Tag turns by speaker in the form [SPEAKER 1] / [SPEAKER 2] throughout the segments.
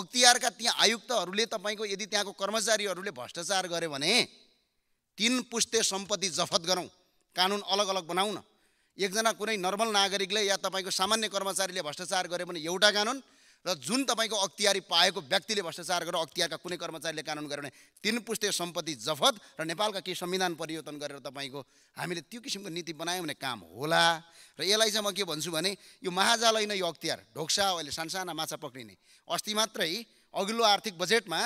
[SPEAKER 1] अख्तियारका त्यहाँ आयुक्तहरूले तपाईँको यदि त्यहाँको कर्मचारीहरूले भ्रष्टाचार गरे भने तिन पुस्ते सम्पत्ति जफत गरौँ कानुन अलग अलग बनाउन एकजना कुनै नर्मल नागरिकले या तपाईँको सामान्य कर्मचारीले भ्रष्टाचार गरे भने एउटा कानुन र जुन तपाईँको अख्तियारी पाएको व्यक्तिले भ्रष्टाचार गरेर अख्तियारका कुनै कर्मचारीले कानुन गर्यो भने तिन पुस्ते सम्पत्ति जफत र नेपालका केही संविधान परिवर्तन गरेर तपाईँको हामीले त्यो किसिमको नीति बनायौँ भने काम होला र यसलाई चाहिँ म के भन्छु भने यो महाजाल होइन यो अख्तियार ढोक्सा अहिले सानसाना माछा पक्रिने अस्ति मात्रै अघिल्लो आर्थिक बजेटमा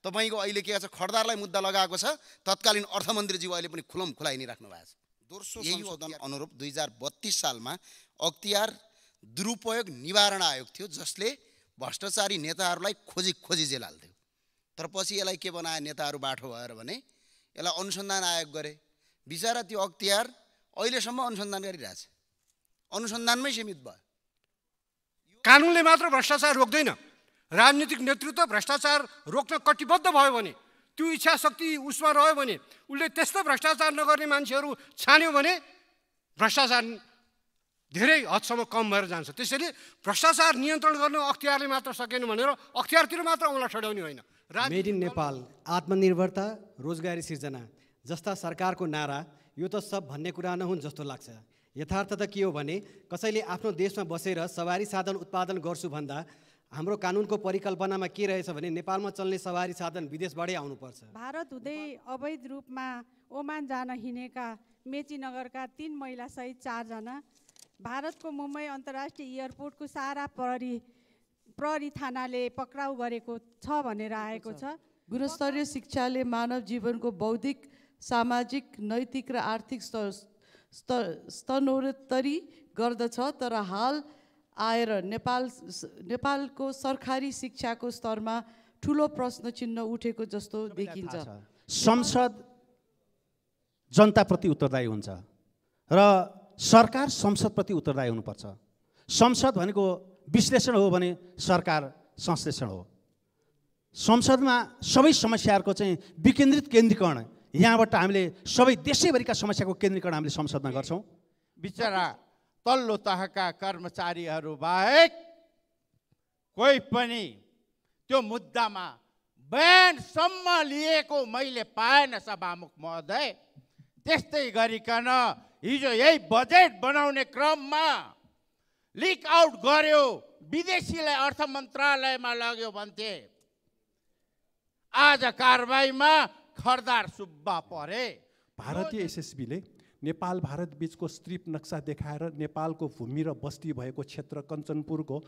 [SPEAKER 1] तपाईँको अहिले के छ खडदारलाई मुद्दा लगाएको छ तत्कालीन अर्थमन्त्रीज्यू अहिले पनि खुलम खुलाइ नै राख्नु भएको छ दोस्रो संशोधन अनुरूप दुई हजार बत्तिस सालमा अख्तियार दुरुपयोग निवारण आयोग थियो जसले भ्रष्टाचारी नेताहरूलाई खोजी खोजी जेल हाल्थ्यो तर पछि यसलाई के बनायो नेताहरू बाठो भएर भने यसलाई अनुसन्धान आयोग गरे बिचरा त्यो अख्तियार अहिलेसम्म अनुसन्धान गरिरहेछ
[SPEAKER 2] अनुसन्धानमै सीमित भयो कानुनले मात्र भ्रष्टाचार रोक्दैन राजनीतिक नेतृत्व भ्रष्टाचार रोक्न कटिबद्ध भयो भने त्यो इच्छा शक्ति उसमा रह्यो भने उसले त्यस्तो भ्रष्टाचार नगर्ने मान्छेहरू छान्यो भने भ्रष्टाचार धेरै हदसम्म कम भएर जान्छ त्यसैले भ्रष्टाचार नियन्त्रण गर्न अख्तियारले मात्र सकेन भनेर अख्तियारतिर मात्र उनलाई छोड्याउने होइन मेड इन नेपाल
[SPEAKER 3] आत्मनिर्भरता रोजगारी सिर्जना जस्ता सरकारको नारा यो त सब भन्ने कुरा नहुन् जस्तो लाग्छ यथार्थ त के हो भने कसैले आफ्नो देशमा बसेर सवारी साधन उत्पादन गर्छु भन्दा हाम्रो कानुनको परिकल्पनामा के रहेछ भने नेपालमा चल्ने सवारी साधन विदेशबाटै आउनुपर्छ
[SPEAKER 4] भारत हुँदै अवैध रूपमा ओमान जान हिँडेका मेची नगरका तिन महिलासहित चारजना भारतको मुम्बई अन्तर्राष्ट्रिय एयरपोर्टको सारा प्रहरी प्रहरी थानाले पक्राउ
[SPEAKER 5] गरेको छ भनेर आएको छ गुणस्तरीय शिक्षाले मानव जीवनको बौद्धिक सामाजिक नैतिक र आर्थिक स्तर स्तनोत्तरी गर्दछ तर हाल आएर नेपाल नेपालको सरकारी शिक्षाको स्तरमा ठुलो प्रश्न चिन्ह उठेको जस्तो देखिन्छ
[SPEAKER 6] संसद जनताप्रति उत्तरदायी हुन्छ र सरकार संसदप्रति उत्तरदायी हुनुपर्छ संसद भनेको विश्लेषण हो भने सरकार संश्लेषण हो संसदमा सबै समस्याहरूको चाहिँ विकेन्द्रित केन्द्रीकरण यहाँबाट हामीले सबै देशैभरिका समस्याको केन्द्रीकरण हामीले संसदमा गर्छौँ
[SPEAKER 7] बिचरा तल्लो तहका कर्मचारीहरू बाहेक कोही पनि त्यो मुद्दामा बयानसम्म लिएको मैले पाएन सभामुख महोदय त्यस्तै गरिकन हिजो यही बजेट बनाउने क्रममा लिक आउट गर्यो विदेशीलाई अर्थ मन्त्रालयमा लग्यो भन्थे आज कारवाहीमा खरदार सुब्बा
[SPEAKER 8] परे भारतीय एसएसबीले नेपाल भारत बिचको स्ट्रिप नक्सा देखाएर नेपालको भूमि र बस्ती भएको क्षेत्र कञ्चनपुरको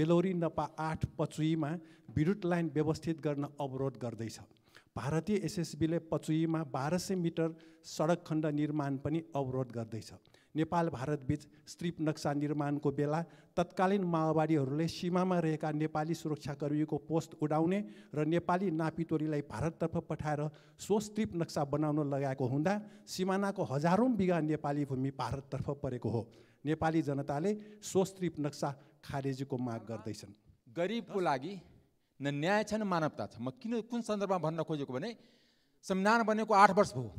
[SPEAKER 8] बेलौरी नपा आठ पचुईमा बिरुट लाइन व्यवस्थित गर्न अवरोध गर्दैछ भारतीय एसएसबीले पचुईमा बाह्र सय मिटर सडक खण्ड निर्माण पनि अवरोध गर्दैछ नेपाल भारतबीच स्ट्रिप नक्सा निर्माणको बेला तत्कालीन माओवादीहरूले सीमामा रहेका नेपाली सुरक्षाकर्मीको पोस्ट उडाउने र नेपाली नापितोरीलाई भारततर्फ पठाएर सो स्ट्रिप नक्सा बनाउन लगाएको हुँदा सिमानाको हजारौँ बिगा नेपाली भूमि भारततर्फ परेको हो नेपाली जनताले सो स्ट्रिप नक्सा खारेजीको माग गर्दैछन्
[SPEAKER 9] गरिबको लागि न न्याय छ न मानवता छ म किन कुन सन्दर्भमा भन्न खोजेको भने संविधान बनेको आठ वर्ष भयो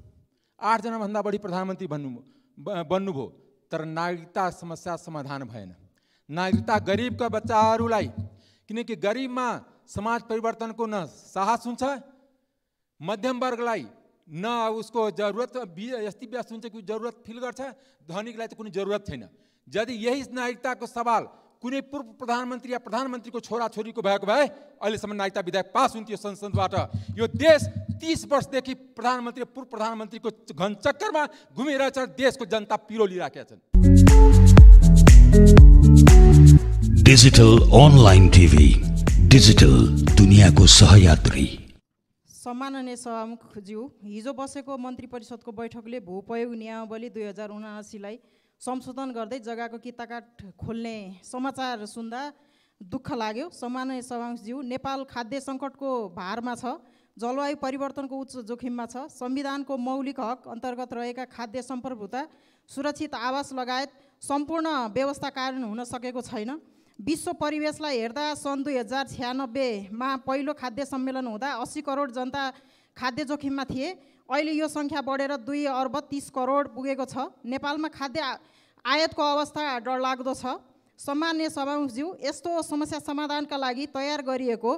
[SPEAKER 9] आठजनाभन्दा बढी प्रधानमन्त्री भन्नु बन्नुभयो तर नागरिकता समस्या समाधान भएन नागरिकता गरिबका बच्चाहरूलाई किनकि गरिबमा समाज परिवर्तनको न साहस हुन्छ मध्यम वर्गलाई न उसको जरुरत यस्तो व्यस्त हुन्छ कि जरुरत फिल गर्छ धनीकलाई त कुनै जरुरत छैन यदि यही नागरिकताको सवाल कुनै पूर्व प्रधानमन्त्री या प्रधानमन्त्रीको छोराछोरीको भएको भए अहिलेसम्म नागरिकता विधेयक पास हुन्थ्यो संसदबाट यो देश तिस वर्षदेखि प्रधानमन्त्री पूर्व प्रधानमन्त्रीको घन चक्करमा घुमिरहेछ देशको जनता पिरो लिइराखेका
[SPEAKER 7] छन् डिजिटल अनलाइन टिभी डिजिटल
[SPEAKER 3] दुनियाँको सहयात्री
[SPEAKER 10] सम्माननीय सभामुखज्यू हिजो बसेको मन्त्री परिषदको बैठकले भूपयोग नियमावली दुई हजार उनासीलाई संशोधन गर्दै जग्गाको किताकाट खोल्ने समाचार सुन्दा दुःख लाग्यो सामान्य सभांशज्यू नेपाल खाद्य सङ्कटको भारमा छ जलवायु परिवर्तनको उच्च जोखिममा छ संविधानको मौलिक हक अन्तर्गत रहेका खाद्य सम्प्रभुता सुरक्षित आवास लगायत सम्पूर्ण व्यवस्था कारण हुन सकेको छैन विश्व परिवेशलाई हेर्दा सन् दुई हजार छ्यानब्बेमा पहिलो खाद्य सम्मेलन हुँदा अस्सी करोड जनता खाद्य जोखिममा थिए अहिले यो सङ्ख्या बढेर दुई अर्ब तिस करोड पुगेको छ नेपालमा खाद्य आयातको अवस्था डरलाग्दो छ सामान्य समाउज्यू यस्तो समस्या समाधानका लागि तयार गरिएको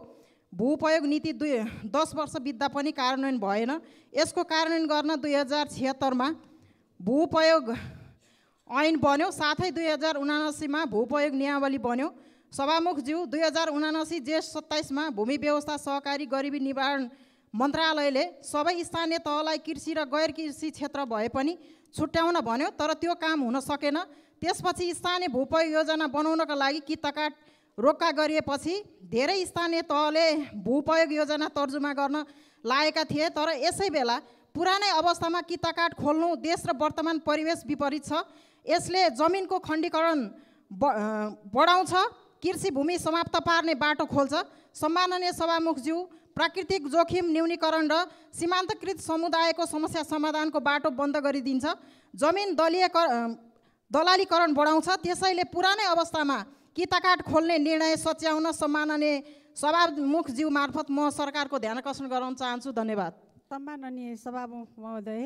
[SPEAKER 10] भूपयोग नीति दुई दस वर्ष बित्दा पनि कार्यान्वयन भएन यसको कार्यान्वयन गर्न दुई हजार छिहत्तरमा भूपयोग ऐन बन्यो साथै दुई हजार उनासीमा भूपयोग नियमावली बन्यो सभामुखज्यू दुई हजार उनासी जेठ सत्ताइसमा भूमि व्यवस्था सहकारी गरिबी निवारण मन्त्रालयले सबै स्थानीय तहलाई कृषि र गैर कृषि क्षेत्र भए पनि छुट्याउन भन्यो तर त्यो काम हुन सकेन त्यसपछि स्थानीय भूपयोग योजना बनाउनका लागि किताकाट रोक्का गरिएपछि धेरै स्थानीय तहले भूपयोग योजना तर्जुमा गर्न लागेका थिए तर यसै बेला पुरानै अवस्थामा किताकाट खोल्नु देश र वर्तमान परिवेश विपरीत छ यसले जमिनको खण्डीकरण बढाउँछ कृषि भूमि समाप्त पार्ने बाटो खोल्छ सम्माननीय सभामुखज्यू प्राकृतिक जोखिम न्यूनीकरण र सीमान्तकृत समुदायको समस्या समाधानको बाटो बन्द गरिदिन्छ जमिन दलीय दलालीकरण बढाउँछ त्यसैले पुरानै अवस्थामा किताकाट खोल्ने निर्णय सच्याउन सम्माननीय सभामुख जीव मार्फत म सरकारको ध्यान आकर्षण गराउन चाहन्छु धन्यवाद
[SPEAKER 4] सम्माननीय सभामुख महोदय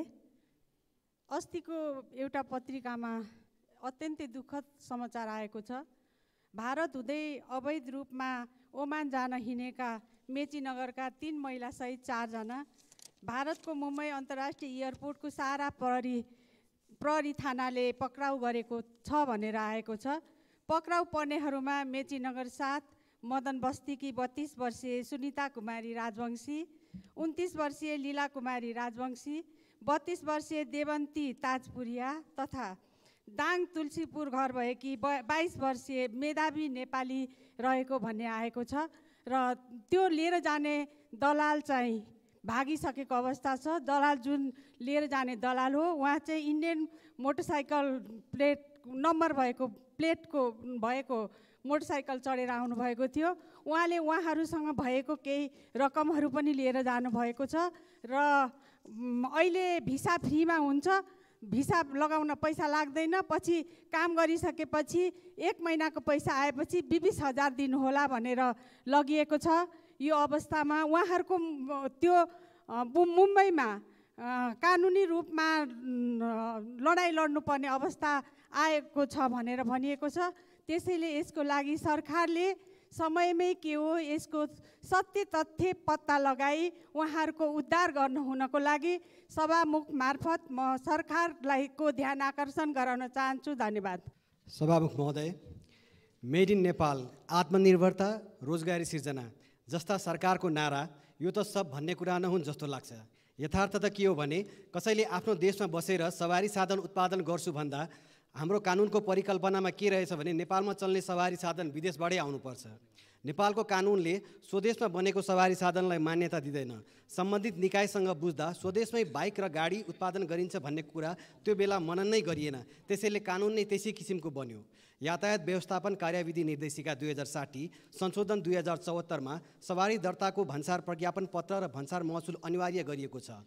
[SPEAKER 4] अस्तिको एउटा पत्रिकामा अत्यन्तै दुःखद समाचार आएको छ भारत हुँदै अवैध रूपमा ओमान जान हिँडेका मेची नगरका तिन महिलासहित चारजना भारतको मुम्बई अन्तर्राष्ट्रिय एयरपोर्टको सारा प्रहरी प्रहरी थानाले पक्राउ गरेको छ भनेर आएको छ पक्राउ पर्नेहरूमा मेची नगर सात मदन बस्तीकी बत्तिस वर्षीय सुनिता कुमारी राजवंशी उन्तिस वर्षीय लीला कुमारी राजवंशी बत्तिस वर्षीय देवन्ती ताजपुरिया तथा दाङ तुलसीपुर घर भएकी बाइस वर्षीय मेधावी नेपाली रहेको भन्ने आएको छ र त्यो लिएर जाने दलाल चाहिँ भागिसकेको अवस्था छ दलाल जुन लिएर जाने दलाल हो उहाँ चाहिँ इन्डियन मोटरसाइकल प्लेट नम्बर भएको प्लेटको भएको मोटरसाइकल चढेर आउनुभएको थियो उहाँले उहाँहरूसँग भएको केही रकमहरू पनि लिएर जानुभएको छ र अहिले भिसा फ्रीमा हुन्छ भिसा लगाउन पैसा लाग्दैन पछि काम गरिसकेपछि एक महिनाको पैसा आएपछि बिस बिस हजार दिनुहोला भनेर लगिएको छ यो अवस्थामा उहाँहरूको त्यो मुम्बईमा कानुनी रूपमा लडाइँ लड्नुपर्ने अवस्था आएको छ भनेर भनिएको छ त्यसैले यसको लागि सरकारले समयमै के हो यसको सत्य तथ्य पत्ता लगाई उहाँहरूको उद्धार गर्नु हुनको लागि सभामुख मार्फत म सरकारलाई को ध्यान आकर्षण गराउन चाहन्छु धन्यवाद
[SPEAKER 3] सभामुख महोदय मेड इन नेपाल आत्मनिर्भरता रोजगारी सिर्जना जस्ता सरकारको नारा यो त सब भन्ने कुरा नहुन् जस्तो लाग्छ यथार्थ त के हो भने कसैले आफ्नो देशमा बसेर सवारी साधन उत्पादन गर्छु भन्दा हाम्रो कानुनको परिकल्पनामा के रहेछ भने नेपालमा चल्ने सवारी साधन विदेशबाटै आउनुपर्छ नेपालको कानुनले स्वदेशमा बनेको सवारी साधनलाई मान्यता दिँदैन सम्बन्धित निकायसँग बुझ्दा स्वदेशमै बाइक र गाडी उत्पादन गरिन्छ भन्ने कुरा त्यो बेला मनन नै गरिएन त्यसैले कानुन नै त्यसै किसिमको बन्यो यातायात व्यवस्थापन कार्यविधि निर्देशिका दुई हजार साठी संशोधन दुई हजार चौहत्तरमा सवारी दर्ताको भन्सार प्रज्ञापन पत्र र भन्सार महसुल अनिवार्य गरिएको छ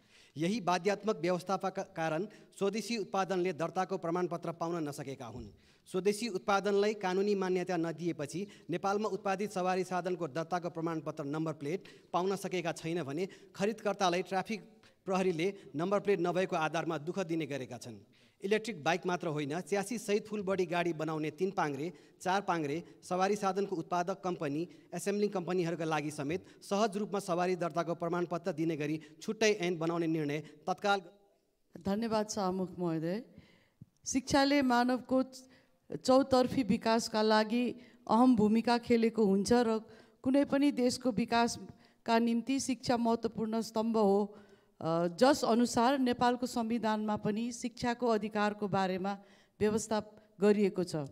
[SPEAKER 3] यही बाध्यात्मक व्यवस्थापका कारण स्वदेशी उत्पादनले दर्ताको प्रमाणपत्र पाउन नसकेका हुन् स्वदेशी उत्पादनलाई कानुनी मान्यता नदिएपछि नेपालमा उत्पादित सवारी साधनको दर्ताको प्रमाणपत्र नम्बर प्लेट पाउन सकेका छैन भने खरिदकर्तालाई ट्राफिक प्रहरीले नम्बर प्लेट नभएको आधारमा दुःख दिने गरेका छन् इलेक्ट्रिक बाइक मात्र होइन च्यासी सहित फुल बडी गाडी बनाउने तिन पाङ्रे चार पाङ्रे सवारी साधनको उत्पादक कम्पनी एसेम्ब्लिङ कम्पनीहरूका लागि समेत सहज रूपमा सवारी दर्ताको प्रमाणपत्र दिने गरी छुट्टै ऐन बनाउने निर्णय तत्काल
[SPEAKER 5] धन्यवाद सामुख महोदय शिक्षाले मानवको चौतर्फी विकासका लागि अहम भूमिका खेलेको हुन्छ र कुनै पनि देशको विकासका निम्ति शिक्षा महत्त्वपूर्ण स्तम्भ हो जस अनुसार नेपालको संविधानमा पनि शिक्षाको अधिकारको बारेमा व्यवस्था गरिएको छ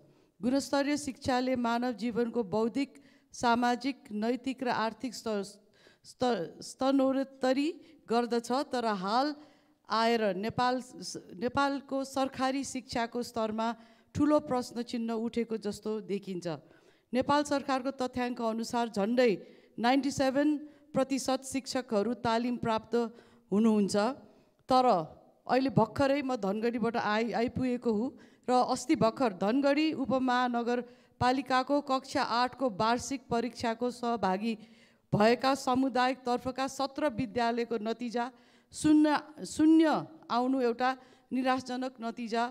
[SPEAKER 5] गुणस्तरीय शिक्षाले मानव जीवनको बौद्धिक सामाजिक नैतिक र आर्थिक स्तनोत्तरी गर्दछ तर हाल आएर नेपाल नेपालको सरकारी शिक्षाको स्तरमा ठुलो प्रश्न चिन्ह उठेको जस्तो देखिन्छ नेपाल सरकारको तथ्याङ्क अनुसार झन्डै नाइन्टी सेभेन प्रतिशत शिक्षकहरू तालिम प्राप्त हुनुहुन्छ तर अहिले भर्खरै म धनगढीबाट आइ आइपुगेको हुँ र अस्ति भर्खर धनगढी उपमहानगरपालिकाको कक्षा आठको वार्षिक परीक्षाको सहभागी भएका सामुदायिकतर्फका सत्र विद्यालयको नतिजा शून्य शून्य आउनु एउटा निराशजनक नतिजा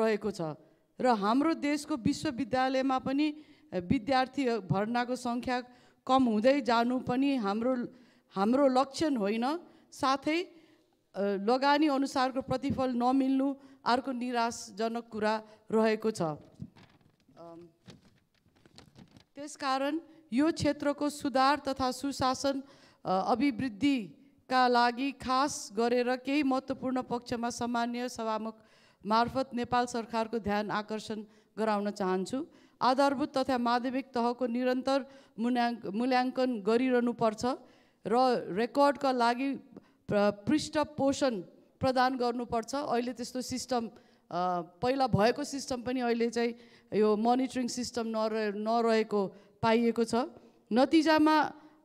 [SPEAKER 5] रहेको छ र हाम्रो देशको विश्वविद्यालयमा पनि विद्यार्थी भर्नाको सङ्ख्या कम हुँदै जानु पनि हाम्रो हाम्रो लक्षण होइन साथै लगानी अनुसारको प्रतिफल नमिल्नु अर्को निराशजनक कुरा रहेको छ त्यसकारण यो क्षेत्रको सुधार तथा सुशासन अभिवृद्धिका लागि खास गरेर केही महत्त्वपूर्ण पक्षमा सामान्य सभामुख मार्फत नेपाल सरकारको ध्यान आकर्षण गराउन चाहन्छु आधारभूत तथा माध्यमिक तहको निरन्तर मूल्याङ्क मूल्याङ्कन गरिरहनुपर्छ र रेकर्डका लागि पृष्ठ पोषण प्रदान गर्नुपर्छ अहिले त्यस्तो सिस्टम पहिला भएको सिस्टम पनि अहिले चाहिँ यो मोनिटरिङ सिस्टम नरहे नरहेको पाइएको छ नतिजामा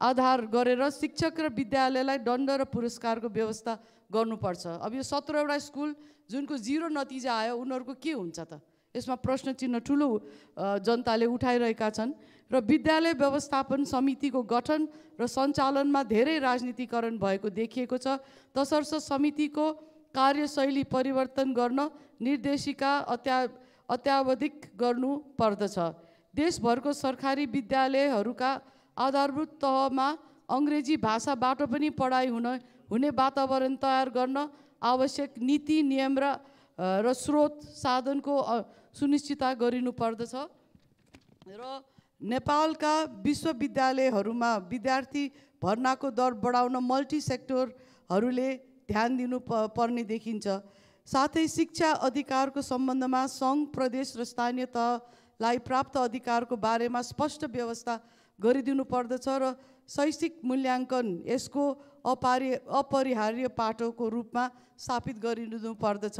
[SPEAKER 5] आधार गरेर शिक्षक र विद्यालयलाई दण्ड र पुरस्कारको व्यवस्था गर्नुपर्छ अब यो सत्रवटा स्कुल जुनको जिरो नतिजा आयो उनीहरूको के हुन्छ त यसमा प्रश्न चिन्ह ठुलो जनताले उठाइरहेका छन् र विद्यालय व्यवस्थापन समितिको गठन र सञ्चालनमा धेरै राजनीतिकरण भएको देखिएको छ तसर्थ समितिको कार्यशैली परिवर्तन गर्न निर्देशिका अत्या अत्यावधिक गर्नु पर्दछ देशभरको सरकारी विद्यालयहरूका आधारभूत तहमा अङ्ग्रेजी भाषाबाट पनि पढाइ हुन हुने वातावरण तयार गर्न आवश्यक नीति नियम र र स्रोत साधनको सुनिश्चितता गरिनुपर्दछ र नेपालका विश्वविद्यालयहरूमा विद्यार्थी भर्नाको दर बढाउन मल्टिसेक्टरहरूले ध्यान दिनु प पर्ने देखिन्छ साथै शिक्षा अधिकारको सम्बन्धमा सङ्घ प्रदेश र स्थानीय तहलाई प्राप्त अधिकारको बारेमा स्पष्ट व्यवस्था गरिदिनु पर्दछ र शैक्षिक मूल्याङ्कन यसको अपारि अपरिहार्य पाटोको रूपमा स्थापित गरिदिनु पर्दछ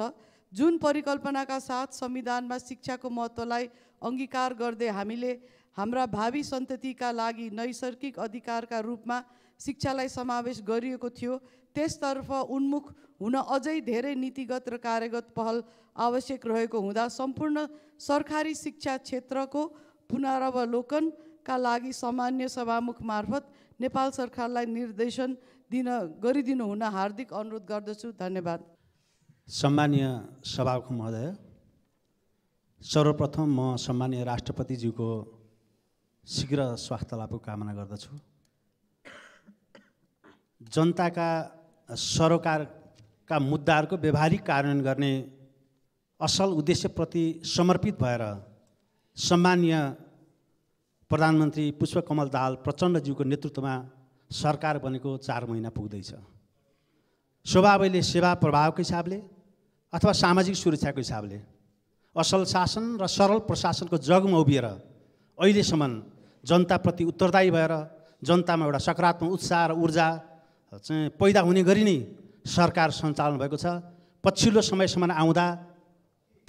[SPEAKER 5] जुन परिकल्पनाका साथ संविधानमा शिक्षाको महत्त्वलाई अङ्गीकार गर्दै हामीले हाम्रा भावी सन्ततिका लागि नैसर्गिक अधिकारका रूपमा शिक्षालाई समावेश गरिएको थियो त्यसतर्फ उन्मुख हुन अझै धेरै नीतिगत र कार्यगत पहल आवश्यक रहेको हुँदा सम्पूर्ण सरकारी शिक्षा क्षेत्रको पुनरावलोकनका लागि सामान्य सभामुख मार्फत नेपाल सरकारलाई निर्देशन दिन गरिदिनु हुन हार्दिक अनुरोध गर्दछु धन्यवाद
[SPEAKER 6] सम्मान्य सभामुख महोदय सर्वप्रथम म सम्मान्य राष्ट्रपतिज्यूको शीघ्र स्वास्थ्य लाभको कामना गर्दछु जनताका सरोकारका मुद्दाहरूको व्यवहारिक कार्यान्वयन गर्ने असल उद्देश्यप्रति समर्पित भएर सम्मान्य प्रधानमन्त्री पुष्पकमल दाहाल प्रचण्डज्यूको नेतृत्वमा सरकार बनेको चार महिना पुग्दैछ स्वभावैले सेवा प्रभावको हिसाबले अथवा सामाजिक सुरक्षाको हिसाबले असल शासन र सरल प्रशासनको जगमा उभिएर अहिलेसम्म जनताप्रति उत्तरदायी भएर जनतामा एउटा सकारात्मक उत्साह र ऊर्जा चाहिँ पैदा हुने गरी नै सरकार सञ्चालन भएको छ पछिल्लो समयसम्म आउँदा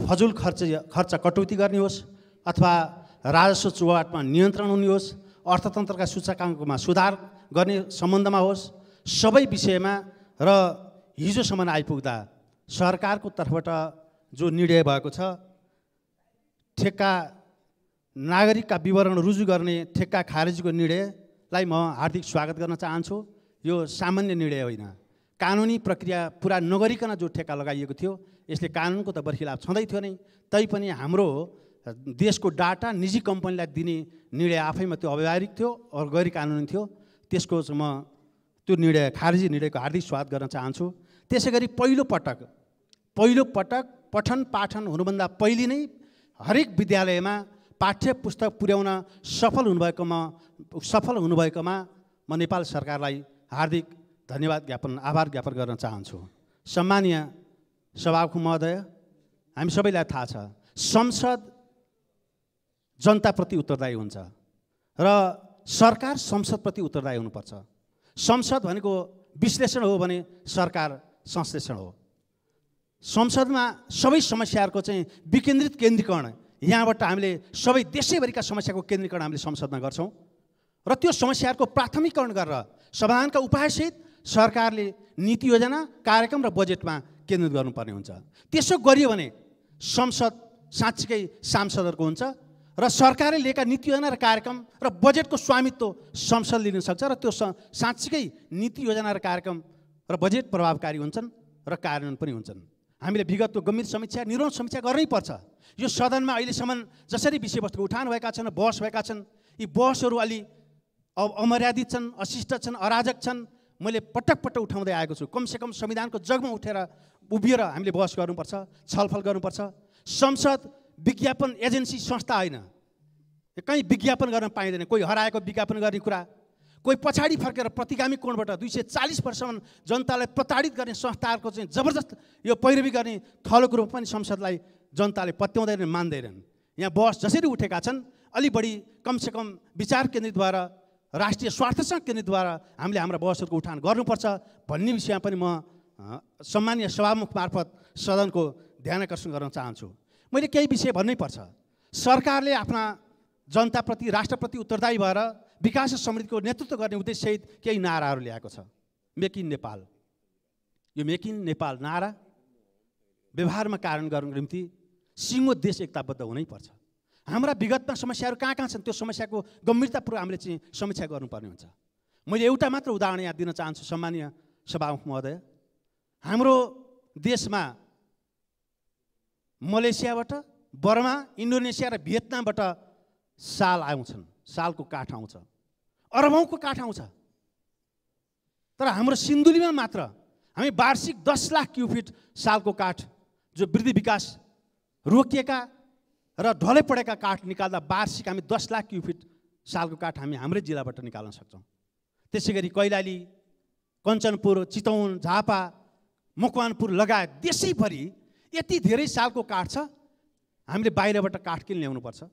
[SPEAKER 6] फजुल खर्च खर्च कटौती गर्ने होस् अथवा राजस्व चुवाटमा नियन्त्रण हुने होस् अर्थतन्त्रका सूचकाङ्कमा सुधार गर्ने सम्बन्धमा होस् सबै विषयमा र हिजोसम्म आइपुग्दा सरकारको तर्फबाट जो निर्णय भएको छ ठेक्का नागरिकका विवरण रुजु गर्ने ठेक्का खारेजीको निर्णयलाई म हार्दिक स्वागत गर्न चाहन्छु यो सामान्य निर्णय होइन कानुनी प्रक्रिया पुरा नगरिकन जो ठेक्का लगाइएको थियो यसले कानुनको त बर्खिलाप छँदै थियो नै तैपनि हाम्रो देशको डाटा निजी कम्पनीलाई दिने निर्णय आफैमा त्यो अव्यावहारिक थियो अरू गैर कानुनी थियो त्यसको म त्यो निर्णय खारेजी निर्णयको हार्दिक स्वागत गर्न चाहन्छु त्यसै गरी पहिलोपटक पहिलोपटक पठन पाठन हुनुभन्दा पहिले नै हरेक विद्यालयमा पाठ्य पुस्तक पुर्याउन सफल हुनुभएकोमा सफल हुनुभएकोमा म नेपाल सरकारलाई हार्दिक धन्यवाद ज्ञापन आभार ज्ञापन गर्न चाहन्छु सम्मानीय सभाको महोदय हामी सबैलाई थाहा छ संसद जनताप्रति उत्तरदायी हुन्छ र सरकार संसदप्रति उत्तरदायी हुनुपर्छ संसद भनेको विश्लेषण हो भने सरकार संश्लेषण हो संसदमा सबै समस्याहरूको चाहिँ विकेन्द्रित केन्द्रीकरण यहाँबाट हामीले सबै देशैभरिका समस्याको केन्द्रीकरण हामीले संसदमा गर्छौँ र त्यो समस्याहरूको प्राथमिकरण गरेर समाधानका उपायसहित सरकारले नीति योजना कार्यक्रम र बजेटमा केन्द्रित गर्नुपर्ने हुन्छ त्यसो गरियो भने संसद साँच्चीकै सांसदहरूको हुन्छ र सरकारले लिएका नीति योजना र कार्यक्रम र बजेटको स्वामित्व संसद लिन सक्छ र त्यो साँच्चीकै नीति योजना र कार्यक्रम र बजेट प्रभावकारी हुन्छन् र कार्यान्वयन पनि हुन्छन् हामीले विगतको गम्भीर समीक्षा निरोध समीक्षा गर्नै पर्छ यो सदनमा अहिलेसम्म जसरी विषयवस्तुको उठान भएका छन् बहस भएका छन् यी बहसहरू अलि अब अमर्यादित छन् अशिष्ट छन् अराजक छन् मैले पटक पटक उठाउँदै आएको छु कमसेकम संविधानको जगमा उठेर उभिएर हामीले बहस गर्नुपर्छ छलफल गर्नुपर्छ संसद विज्ञापन एजेन्सी संस्था होइन कहीँ विज्ञापन गर्न पाइँदैन कोही हराएको विज्ञापन गर्ने कुरा कोही पछाडि फर्केर प्रतिगामी कोणबाट दुई सय चालिस वर्षसम्म जनतालाई प्रताडित गर्ने संस्थाहरूको चाहिँ जबरजस्त यो पैरवी गर्ने थलोको रूपमा पनि संसदलाई जनताले पत्याउँदैनन् मान्दैनन् यहाँ बहस जसरी उठेका छन् अलि बढी कमसेकम विचार केन्द्रितद्वारा राष्ट्रिय स्वार्थसँग केन्द्रितद्वारा हामीले हाम्रा बहसहरूको उठान गर्नुपर्छ भन्ने विषयमा पनि म सम्मान्य सभामुख मार्फत सदनको ध्यान आकर्षण गर्न चाहन्छु मैले केही विषय भन्नै पर्छ सरकारले आफ्ना जनताप्रति राष्ट्रप्रति उत्तरदायी भएर विकास र समृद्धिको नेतृत्व गर्ने उद्देश्यसहित केही नाराहरू ल्याएको छ मेक इन नेपाल यो मेक इन नेपाल नारा व्यवहारमा कारण गर्नुको निम्ति सिङ्गो देश एकताबद्ध हुनैपर्छ हाम्रा विगतमा समस्याहरू कहाँ कहाँ छन् त्यो समस्याको गम्भीरतापूर्वक हामीले चाहिँ समीक्षा गर्नुपर्ने हुन्छ मैले एउटा मात्र उदाहरण यहाँ दिन चाहन्छु सम्मान्य सभामुख महोदय हाम्रो देशमा मलेसियाबाट बर्मा इन्डोनेसिया र भियतनामबाट साल आउँछन् सालको काठ आउँछ अरबौँको काठ आउँछ तर हाम्रो सिन्धुलीमा मात्र हामी वार्षिक दस लाख क्युफिट सालको काठ जो वृद्धि विकास रोकिएका र ढले परेका काठ निकाल्दा वार्षिक हामी दस लाख क्युफिट सालको काठ हामी हाम्रै जिल्लाबाट निकाल्न सक्छौँ त्यसै गरी कैलाली कञ्चनपुर चितौन झापा मकवानपुर लगायत देशैभरि यति धेरै सालको काठ छ हामीले बाहिरबाट काठ किन ल्याउनुपर्छ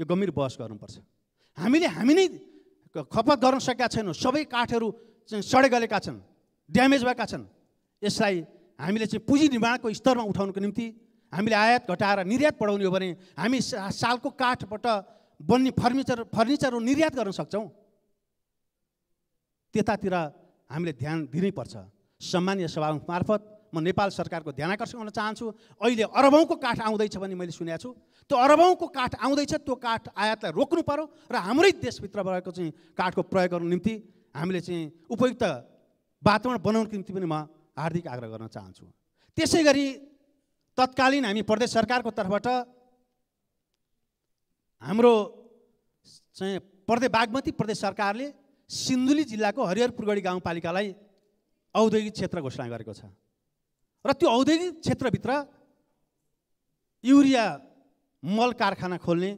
[SPEAKER 6] यो गम्भीर बहस गर्नुपर्छ हामीले हामी नै खपत गर्न सकेका छैनौँ सबै काठहरू चाहिँ सडे गलेका छन् ड्यामेज भएका छन् यसलाई हामीले चाहिँ पुँजी निर्माणको स्तरमा उठाउनुको निम्ति हामीले आयात घटाएर निर्यात बढाउने हो भने हामी सालको काठबाट बन्ने फर्निचर फर्निचरहरू निर्यात गर्न सक्छौँ त्यतातिर हामीले ध्यान दिनैपर्छ सम्मानीय सभा मार्फत म नेपाल सरकारको ध्यान आकर्षण गर्न चाहन्छु अहिले अरबौँको काठ आउँदैछ भन्ने मैले सुनेको छु त्यो अरबौँको काठ आउँदैछ त्यो काठ आयातलाई रोक्नु पऱ्यो र हाम्रै देशभित्र भएको चाहिँ काठको प्रयोग गर्नु निम्ति हामीले चाहिँ उपयुक्त वातावरण बनाउनको निम्ति पनि म हार्दिक आग्रह गर्न चाहन्छु त्यसै गरी तत्कालीन हामी प्रदेश सरकारको तर्फबाट हाम्रो चाहिँ प्रदेश बागमती प्रदेश सरकारले सिन्धुली जिल्लाको हरिहरपुरगढी गाउँपालिकालाई औद्योगिक क्षेत्र घोषणा गरेको छ र त्यो औद्योगिक क्षेत्रभित्र युरिया मल कारखाना खोल्ने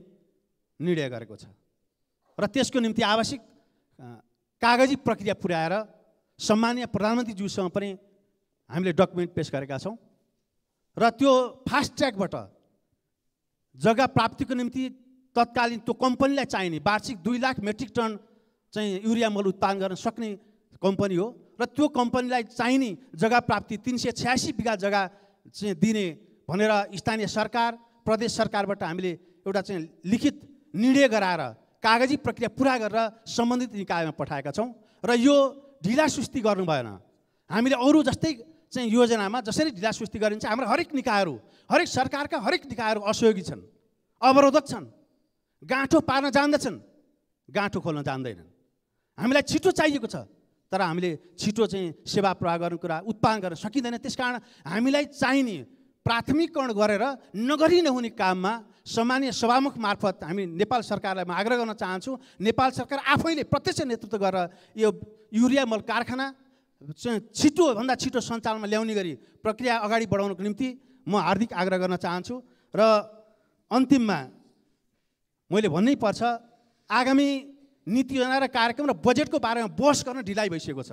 [SPEAKER 6] निर्णय गरेको छ र त्यसको निम्ति आवश्यक कागजी प्रक्रिया पुर्याएर सम्मान्य प्रधानमन्त्रीज्यूसँग पनि हामीले डकुमेन्ट पेस गरेका छौँ र त्यो फास्ट ट्र्याकबाट जग्गा प्राप्तिको निम्ति तत्कालीन त्यो कम्पनीलाई चाहिने वार्षिक दुई लाख मेट्रिक टन चाहिँ युरिया मल उत्पादन गर्न सक्ने कम्पनी हो र त्यो कम्पनीलाई चाहिने जग्गा प्राप्ति तिन सय छ्यासी बिघा जग्गा चाहिँ दिने भनेर स्थानीय सरकार प्रदेश सरकारबाट हामीले एउटा चाहिँ लिखित निर्णय गराएर कागजी प्रक्रिया पुरा गरेर सम्बन्धित निकायमा पठाएका छौँ र यो ढिलासुस्ती सुस्ती गर्नु भएन हामीले अरू जस्तै चाहिँ योजनामा जसरी ढिला सुस्ती गरिन्छ हाम्रो हरेक निकायहरू हरेक सरकारका हरेक निकायहरू असहयोगी छन् अवरोधक छन् गाँठो पार्न जान्दछन् गाँठो खोल्न जान्दैनन् हामीलाई छिटो चाहिएको छ तर हामीले छिटो चाहिँ सेवा प्रवाह गर्ने कुरा उत्पादन गर्न सकिँदैन त्यस कारण हामीलाई चाहिने प्राथमिकरण गरेर नगरी नहुने काममा सामान्य सभामुख मार्फत हामी नेपाल सरकारलाई म आग्रह गर्न चाहन्छु नेपाल सरकार आफैले प्रत्यक्ष नेतृत्व गरेर यो युरिया मल कारखाना चाहिँ छिटोभन्दा छिटो सञ्चालनमा ल्याउने गरी प्रक्रिया अगाडि बढाउनको निम्ति म हार्दिक आग्रह गर्न चाहन्छु र अन्तिममा मैले भन्नै पर्छ आगामी नीति योजना र कार्यक्रम र बजेटको बारेमा बहस गर्न ढिलाइ भइसकेको छ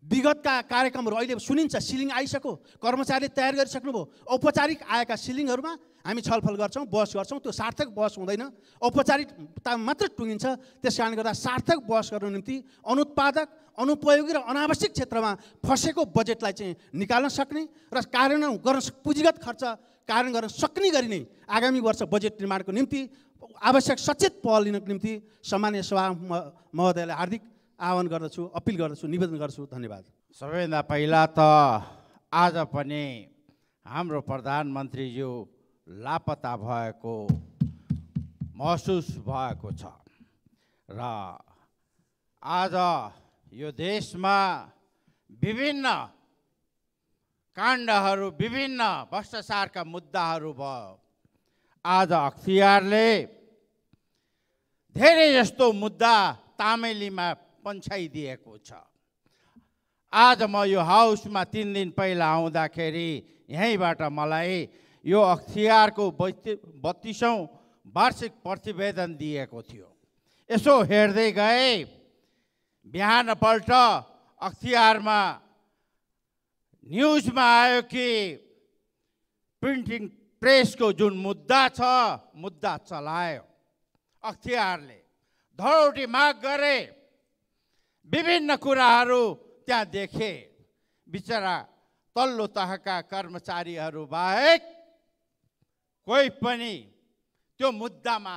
[SPEAKER 6] विगतका कार्यक्रमहरू अहिले सुनिन्छ सिलिङ आइसक्यो कर्मचारीले तयार गरिसक्नुभयो औपचारिक आएका सिलिङहरूमा हामी छलफल गर्छौँ बहस गर्छौँ त्यो सार्थक बहस हुँदैन औपचारिकता मात्र टुङ्गिन्छ त्यस कारणले गर्दा सार्थक बहस गर्न निम्ति अनुत्पादक अनुपयोगी र अनावश्यक क्षेत्रमा फँसेको बजेटलाई चाहिँ निकाल्न सक्ने र कार्यान्वयन गर्न पुँजीगत खर्च कारण गर्न सक्ने गरी नै आगामी वर्ष बजेट निर्माणको निम्ति आवश्यक सचेत पहल लिनको निम्ति सामान्य सभा महोदयलाई हार्दिक आह्वान गर्दछु अपिल गर्दछु निवेदन गर्छु धन्यवाद सबैभन्दा पहिला त आज पनि
[SPEAKER 7] हाम्रो प्रधानमन्त्रीज्यू लापता भएको महसुस भएको छ र आज यो देशमा विभिन्न काण्डहरू विभिन्न भ्रष्टाचारका मुद्दाहरू भयो आज अख्तियारले धेरै जस्तो मुद्दा तामेलीमा पन्छाइदिएको छ आज म यो हाउसमा तिन दिन पहिला आउँदाखेरि यहीँबाट मलाई यो अख्तियारको बत्तिसौँ वार्षिक प्रतिवेदन दिएको थियो यसो हेर्दै गए बिहानपल्ट अख्तियारमा न्युजमा आयो कि प्रिन्टिङ प्रेसको जुन मुद्दा छ मुद्दा चलायो अख्तियारले धरोटी माग गरे विभिन्न कुराहरू त्यहाँ देखे बिचरा तल्लो तहका कर्मचारीहरू बाहेक कोही पनि त्यो मुद्दामा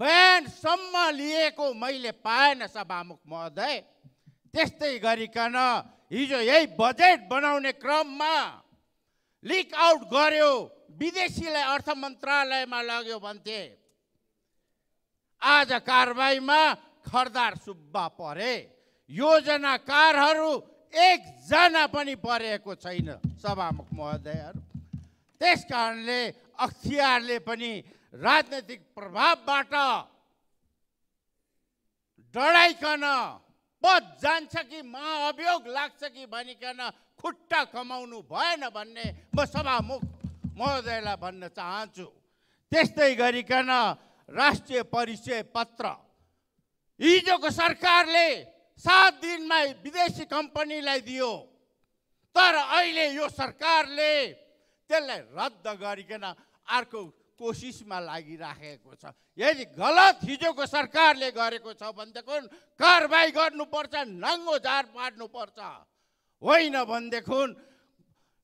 [SPEAKER 7] बयानसम्म लिएको मैले पाएन सभामुख महोदय त्यस्तै गरिकन हिजो यही बजेट बनाउने क्रममा लिक आउट गर्यो विदेशीलाई अर्थ मन्त्रालयमा लग्यो भन्थे आज कारबाहीमा खरदार सुब्बा परे योजनाकारहरू एकजना पनि परेको छैन सभामुख महोदयहरू त्यस कारणले अख्तियारले पनि राजनैतिक प्रभावबाट डढाइकन पद जान्छ कि महाअभियोग लाग्छ कि भनिकन खुट्टा कमाउनु भएन भन्ने म सभामुख महोदयलाई भन्न चाहन्छु त्यस्तै गरिकन राष्ट्रिय परिचय पत्र हिजोको सरकारले सात दिनमा विदेशी कम्पनीलाई दियो तर अहिले यो सरकारले त्यसलाई रद्द गरिकन अर्को कोसिसमा लागिराखेको छ यदि गलत हिजोको सरकारले गरेको छ भनेदेखि कारवाही गर्नुपर्छ नाङ्गो झार पार्नुपर्छ होइन भनेदेखि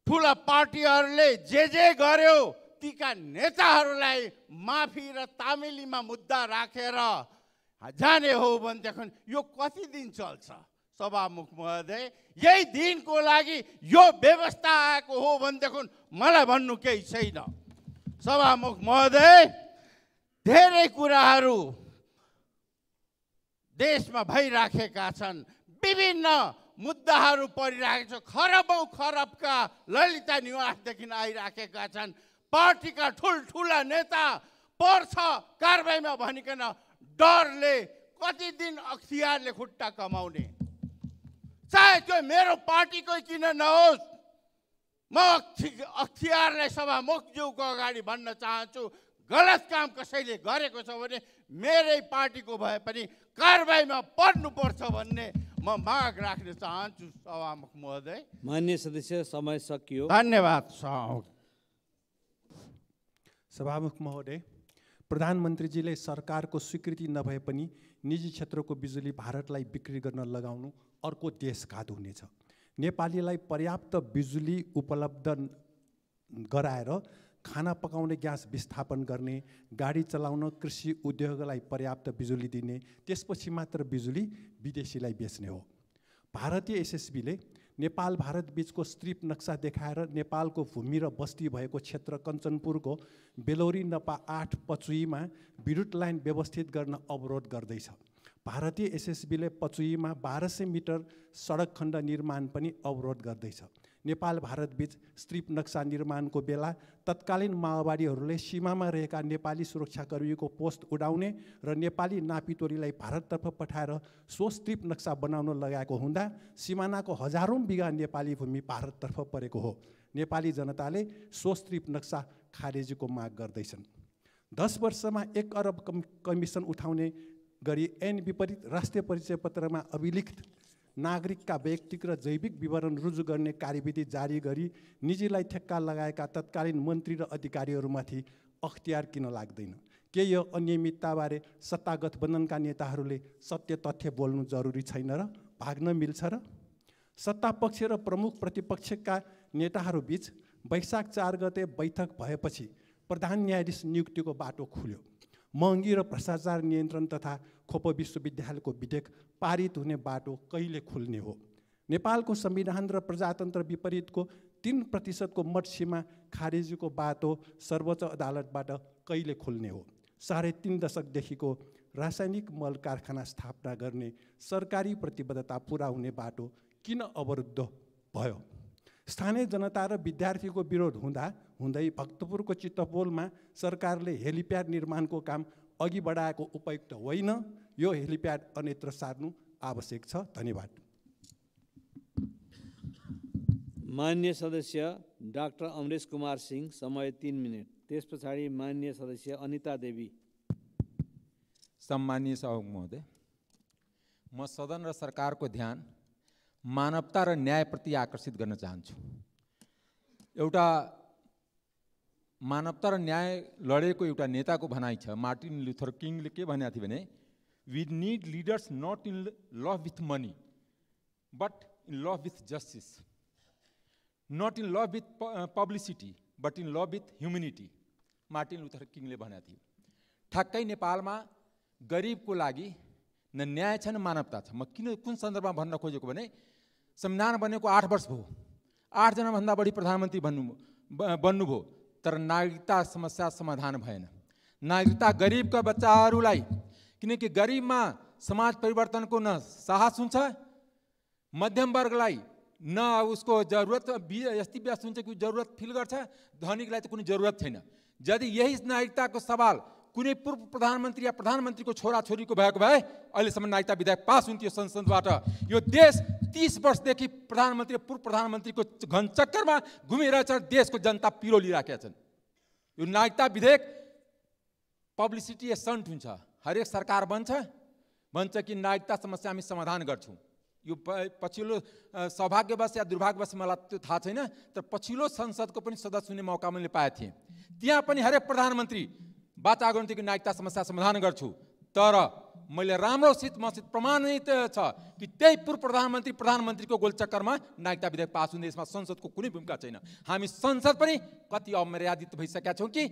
[SPEAKER 7] ठुला पार्टीहरूले जे जे गर्यो तीका नेताहरूलाई माफी र तामिलीमा मुद्दा राखेर रा। जाने हो भनेदेखि यो कति दिन चल्छ सभामुख महोदय यही दिनको लागि यो व्यवस्था आएको हो भनेदेखि मलाई भन्नु केही छैन सभामुख महोदय धेरै कुराहरू देशमा भइराखेका छन् विभिन्न मुद्दाहरू परिरहेको छ खरबौँ खरबका ललिता निवासदेखि आइराखेका छन् पार्टीका ठुल्ठुला नेता पर्छ कारवाहीमा भनिकन डरले कति दिन अख्तियारले खुट्टा कमाउने चाहे त्यो मेरो पार्टीकै किन नहोस् म अख्ति अख्तियारलाई सभामुखज्यूको अगाडि भन्न चाहन्छु गलत काम कसैले गरेको छ भने मेरै पार्टीको भए पनि कारवाहीमा पर्नुपर्छ भन्ने म माग राख्न चाहन्छु सभामुख महोदय
[SPEAKER 2] मान्य सदस्य समय सकियो
[SPEAKER 8] धन्यवाद सभामुख सभामुख महोदय प्रधानमन्त्रीजीले सरकारको स्वीकृति नभए पनि निजी क्षेत्रको बिजुली भारतलाई बिक्री गर्न लगाउनु अर्को देश घात हुनेछ नेपालीलाई पर्याप्त बिजुली उपलब्ध गराएर खाना पकाउने ग्यास विस्थापन गर्ने गाडी चलाउन कृषि उद्योगलाई पर्याप्त बिजुली दिने त्यसपछि मात्र बिजुली विदेशीलाई बेच्ने हो भारतीय एसएसबीले नेपाल भारत बिचको स्ट्रिप नक्सा देखाएर नेपालको भूमि र बस्ती भएको क्षेत्र कञ्चनपुरको बेलौरी नपा आठ पचुईमा बिरुट लाइन व्यवस्थित गर्न अवरोध गर्दैछ भारतीय एसएसबीले पचुईमा बाह्र सय मिटर सडक खण्ड निर्माण पनि अवरोध गर्दैछ नेपाल भारतबीच स्ट्रिप नक्सा निर्माणको बेला तत्कालीन माओवादीहरूले सीमामा रहेका नेपाली सुरक्षाकर्मीको पोस्ट उडाउने र नेपाली नापितोरीलाई भारततर्फ पठाएर सो स्ट्रिप नक्सा बनाउन लगाएको हुँदा सिमानाको हजारौँ बिगा नेपाली भूमि भारततर्फ परेको हो नेपाली जनताले सो स्ट्रिप नक्सा खारेजीको माग गर्दैछन् दस वर्षमा एक अरब कम कमिसन उठाउने गरी एन विपरीत राष्ट्रिय परिचय पत्रमा अभिलिखित नागरिकका वैयक्तिक र जैविक विवरण रुजु गर्ने कार्यविधि जारी गरी निजीलाई ठेक्का लगाएका तत्कालीन मन्त्री र अधिकारीहरूमाथि अख्तियार किन लाग्दैन के यो अनियमितताबारे सत्ता गठबन्धनका नेताहरूले सत्य तथ्य बोल्नु जरुरी छैन र भाग्न मिल्छ र सत्ता पक्ष र प्रमुख प्रतिपक्षका नेताहरूबीच वैशाख चार गते बैठक भएपछि प्रधान न्यायाधीश नियुक्तिको बाटो खुल्यो महँगी र भ्रष्टाचार नियन्त्रण तथा खोप विश्वविद्यालयको विधेयक पारित हुने बाटो कहिले खुल्ने हो नेपालको संविधान र प्रजातन्त्र विपरीतको तिन प्रतिशतको मटसीमा खारेजीको बाटो सर्वोच्च अदालतबाट कहिले खुल्ने हो साढे तिन दशकदेखिको रासायनिक मल कारखाना स्थापना गर्ने सरकारी प्रतिबद्धता पुरा हुने बाटो किन अवरुद्ध भयो स्थानीय जनता र विद्यार्थीको विरोध हुँदा हुँदै भक्तपुरको चित्तपोलमा सरकारले हेलिप्याड निर्माणको काम अघि बढाएको उपयुक्त होइन यो हेलिप्याड अन्यत्र सार्नु आवश्यक छ धन्यवाद मान्य सदस्य डाक्टर
[SPEAKER 2] अमरेश कुमार सिंह समय तिन मिनट त्यस पछाडि मान्य सदस्य अनिता देवी
[SPEAKER 9] सम्मान्य सभामुख महोदय
[SPEAKER 2] म सदन र सरकारको
[SPEAKER 9] ध्यान मानवता र न्यायप्रति आकर्षित गर्न चाहन्छु एउटा मानवता र न्याय लडेको एउटा नेताको भनाइ छ मार्टिन लुथर किङले के भनेको थियो भने we need leaders not in love with money but in love with justice not in love with publicity but in love with humanity Martin Luther किङले भनेको थियो ठ्याक्कै नेपालमा गरिबको लागि न न्याय छ न मानवता छ म किन कुन सन्दर्भमा भन्न खोजेको भने संविधान बनेको आठ वर्ष भयो आठजनाभन्दा बढी प्रधानमन्त्री भन्नु बन्नुभयो तर नागरिकता समस्या समाधान भएन नागरिकता गरिबका बच्चाहरूलाई किनकि गरिबमा समाज परिवर्तनको न साहस हुन्छ मध्यम वर्गलाई न उसको जरुरत यस्तै व्यस्त हुन्छ कि जरुरत फिल गर्छ धनीकलाई त कुनै जरुरत छैन यदि यही नागरिकताको सवाल कुनै पूर्व प्रधानमन्त्री या प्रधानमन्त्रीको छोराछोरीको भएको भए अहिलेसम्म नागरिकता विधेयक पास हुन्थ्यो संसदबाट यो देश तिस वर्षदेखि प्रधानमन्त्री पूर्व प्रधानमन्त्रीको घनचक्करमा घुमिरहेछ देशको जनता पिरो लिइराखेका छन् यो नागरिकता विधेयक पब्लिसिटी एसन्ट हुन्छ हरेक सरकार बन्छ भन्छ कि नागरिकता समस्या हामी समाधान गर्छौँ यो पछिल्लो सौभाग्यवश या दुर्भाग्यवश मलाई त्यो थाहा छैन तर पछिल्लो संसदको पनि सदस्य हुने मौका मैले पाएको थिएँ त्यहाँ पनि हरेक प्रधानमन्त्री वातावरणदेखि नागरिकता समस्या समाधान गर्छु तर मैले राम्रोसित मसित प्रमाणित छ कि त्यही पूर्व प्रधानमन्त्री प्रधानमन्त्रीको गोलचक्करमा नागरिकता विधेयक पास हुने यसमा संसदको कुनै भूमिका छैन हामी संसद पनि कति अमर्यादित भइसकेका छौँ कि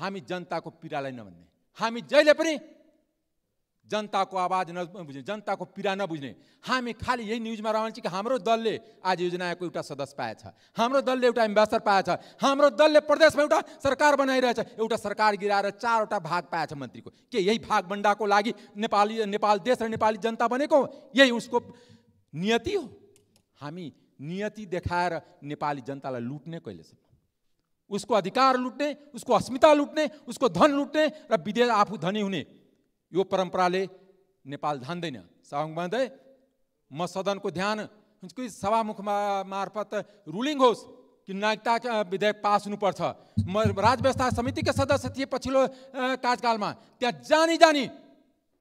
[SPEAKER 9] हामी जनताको पीडालाई नभन्ने हामी जहिले पनि जनताको आवाज नबुझ्ने जनताको पीडा नबुझ्ने हामी खालि यही न्युजमा रहन्छ कि हाम्रो दलले आज योजनाको एउटा सदस्य पाएछ हाम्रो दलले एउटा एम्बेसडर पाएछ हाम्रो दलले प्रदेशमा एउटा सरकार बनाइरहेछ एउटा सरकार गिराएर चारवटा भाग पाएछ मन्त्रीको के यही भागभन्डाको लागि नेपाली नेपाल देश र नेपाली जनता बनेको यही उसको नियति हो हामी नियति देखाएर नेपाली जनतालाई लुट्ने कहिलेसम्म उसको अधिकार लुट्ने उसको अस्मिता लुट्ने उसको धन लुट्ने र विदेश आफू धनी हुने यो परम्पराले नेपाल धान्दैन भन्दै म सदनको ध्यान कि सभामुख मार्फत रुलिङ होस् कि नागरिकता विधेयक पास हुनुपर्छ म राज व्यवस्था समितिका सदस्य थिए पछिल्लो कार्यकालमा त्यहाँ जानी जानी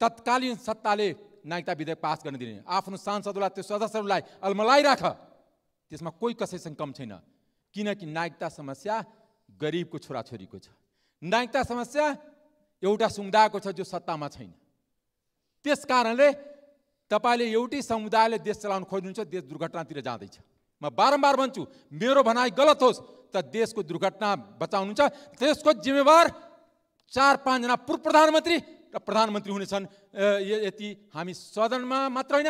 [SPEAKER 9] तत्कालीन सत्ताले नागरिकता विधेयक पास गर्न दिने आफ्नो सांसदहरूलाई त्यो सदस्यहरूलाई अल्मलाइराख त्यसमा कोही कसैसँग कम छैन किनकि नागरिकता समस्या गरिबको छोराछोरीको छ नागरिकता समस्या एउटा समुदायको छ जो सत्तामा छैन त्यस कारणले तपाईँले एउटै समुदायले देश चलाउन खोज्नुहुन्छ देश दुर्घटनातिर जाँदैछ म बारम्बार भन्छु मेरो भनाइ गलत होस् त देशको दुर्घटना बचाउनुहुन्छ देशको जिम्मेवार चार पाँचजना पूर्व प्रधानमन्त्री र प्रधानमन्त्री हुनेछन् यति हामी सदनमा मात्र होइन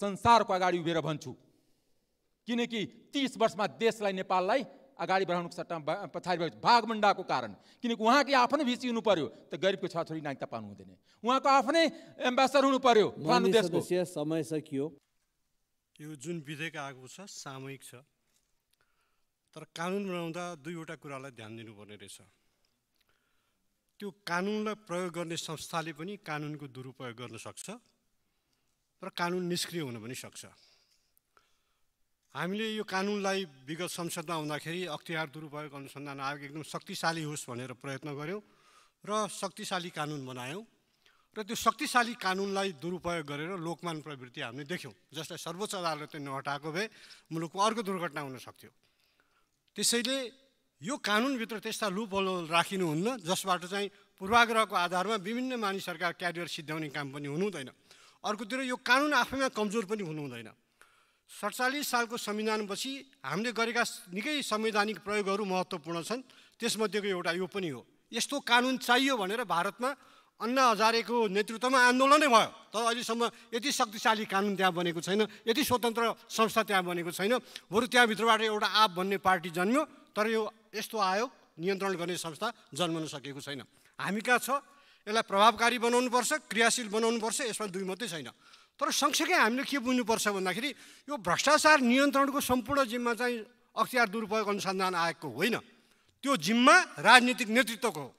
[SPEAKER 9] संसारको अगाडि उभिएर भन्छु किनकि तिस वर्षमा देशलाई नेपाललाई अगाडि बढाउनुको सट्टा पछाडि भागमण्डाको कारण किनकि उहाँकै आफ्नै भिसी पर्यो त गरिबको छोराछोरी नागरिकता पाउनु हुँदैन
[SPEAKER 2] उहाँको आफ्नै एम्बेसडर हुनु पर्यो समय सकियो यो जुन विधेयक आएको छ सामूहिक छ तर कानुन बनाउँदा दुईवटा कुरालाई ध्यान दिनुपर्ने रहेछ त्यो कानुनलाई प्रयोग गर्ने संस्थाले पनि कानुनको दुरुपयोग गर्न सक्छ र कानुन निष्क्रिय हुन पनि सक्छ हामीले यो कानुनलाई विगत संसदमा हुँदाखेरि अख्तियार दुरुपयोग अनुसन्धान आयोग एकदम शक्तिशाली होस् भनेर प्रयत्न गऱ्यौँ र शक्तिशाली कानुन बनायौँ र त्यो शक्तिशाली कानुनलाई दुरुपयोग गरेर लोकमान प्रवृत्ति हामीले देख्यौँ जसलाई सर्वोच्च अदालतले नहटाएको भए मुलुकको अर्को दुर्घटना हुन सक्थ्यो त्यसैले यो कानुनभित्र त्यस्ता लुप राखिनुहुन्न जसबाट चाहिँ पूर्वाग्रहको आधारमा विभिन्न मानिसहरूका क्यारियर सिद्ध्याउने काम पनि हुनुहुँदैन अर्कोतिर यो कानुन आफैमा कमजोर पनि हुनुहुँदैन सडचालिस सालको संविधानपछि हामीले गरेका निकै संवैधानिक प्रयोगहरू महत्त्वपूर्ण छन् त्यसमध्येको एउटा यो पनि हो यस्तो कानुन चाहियो भनेर भारतमा अन्ना हजारेको नेतृत्वमा आन्दोलनै भयो तर अहिलेसम्म यति शक्तिशाली कानुन त्यहाँ बनेको छैन यति स्वतन्त्र संस्था त्यहाँ बनेको छैन बरु त्यहाँभित्रबाट एउटा आप भन्ने पार्टी जन्म्यो तर यो यस्तो आयोग नियन्त्रण गर्ने संस्था जन्मन सकेको छैन हामी कहाँ छ यसलाई प्रभावकारी बनाउनुपर्छ क्रियाशील बनाउनुपर्छ यसमा दुई मात्रै छैन तर सँगसँगै हामीले के बुझ्नुपर्छ भन्दाखेरि यो भ्रष्टाचार नियन्त्रणको सम्पूर्ण जिम्मा चाहिँ अख्तियार दुरुपयोग अनुसन्धान आयोगको होइन त्यो जिम्मा राजनीतिक नेतृत्वको हो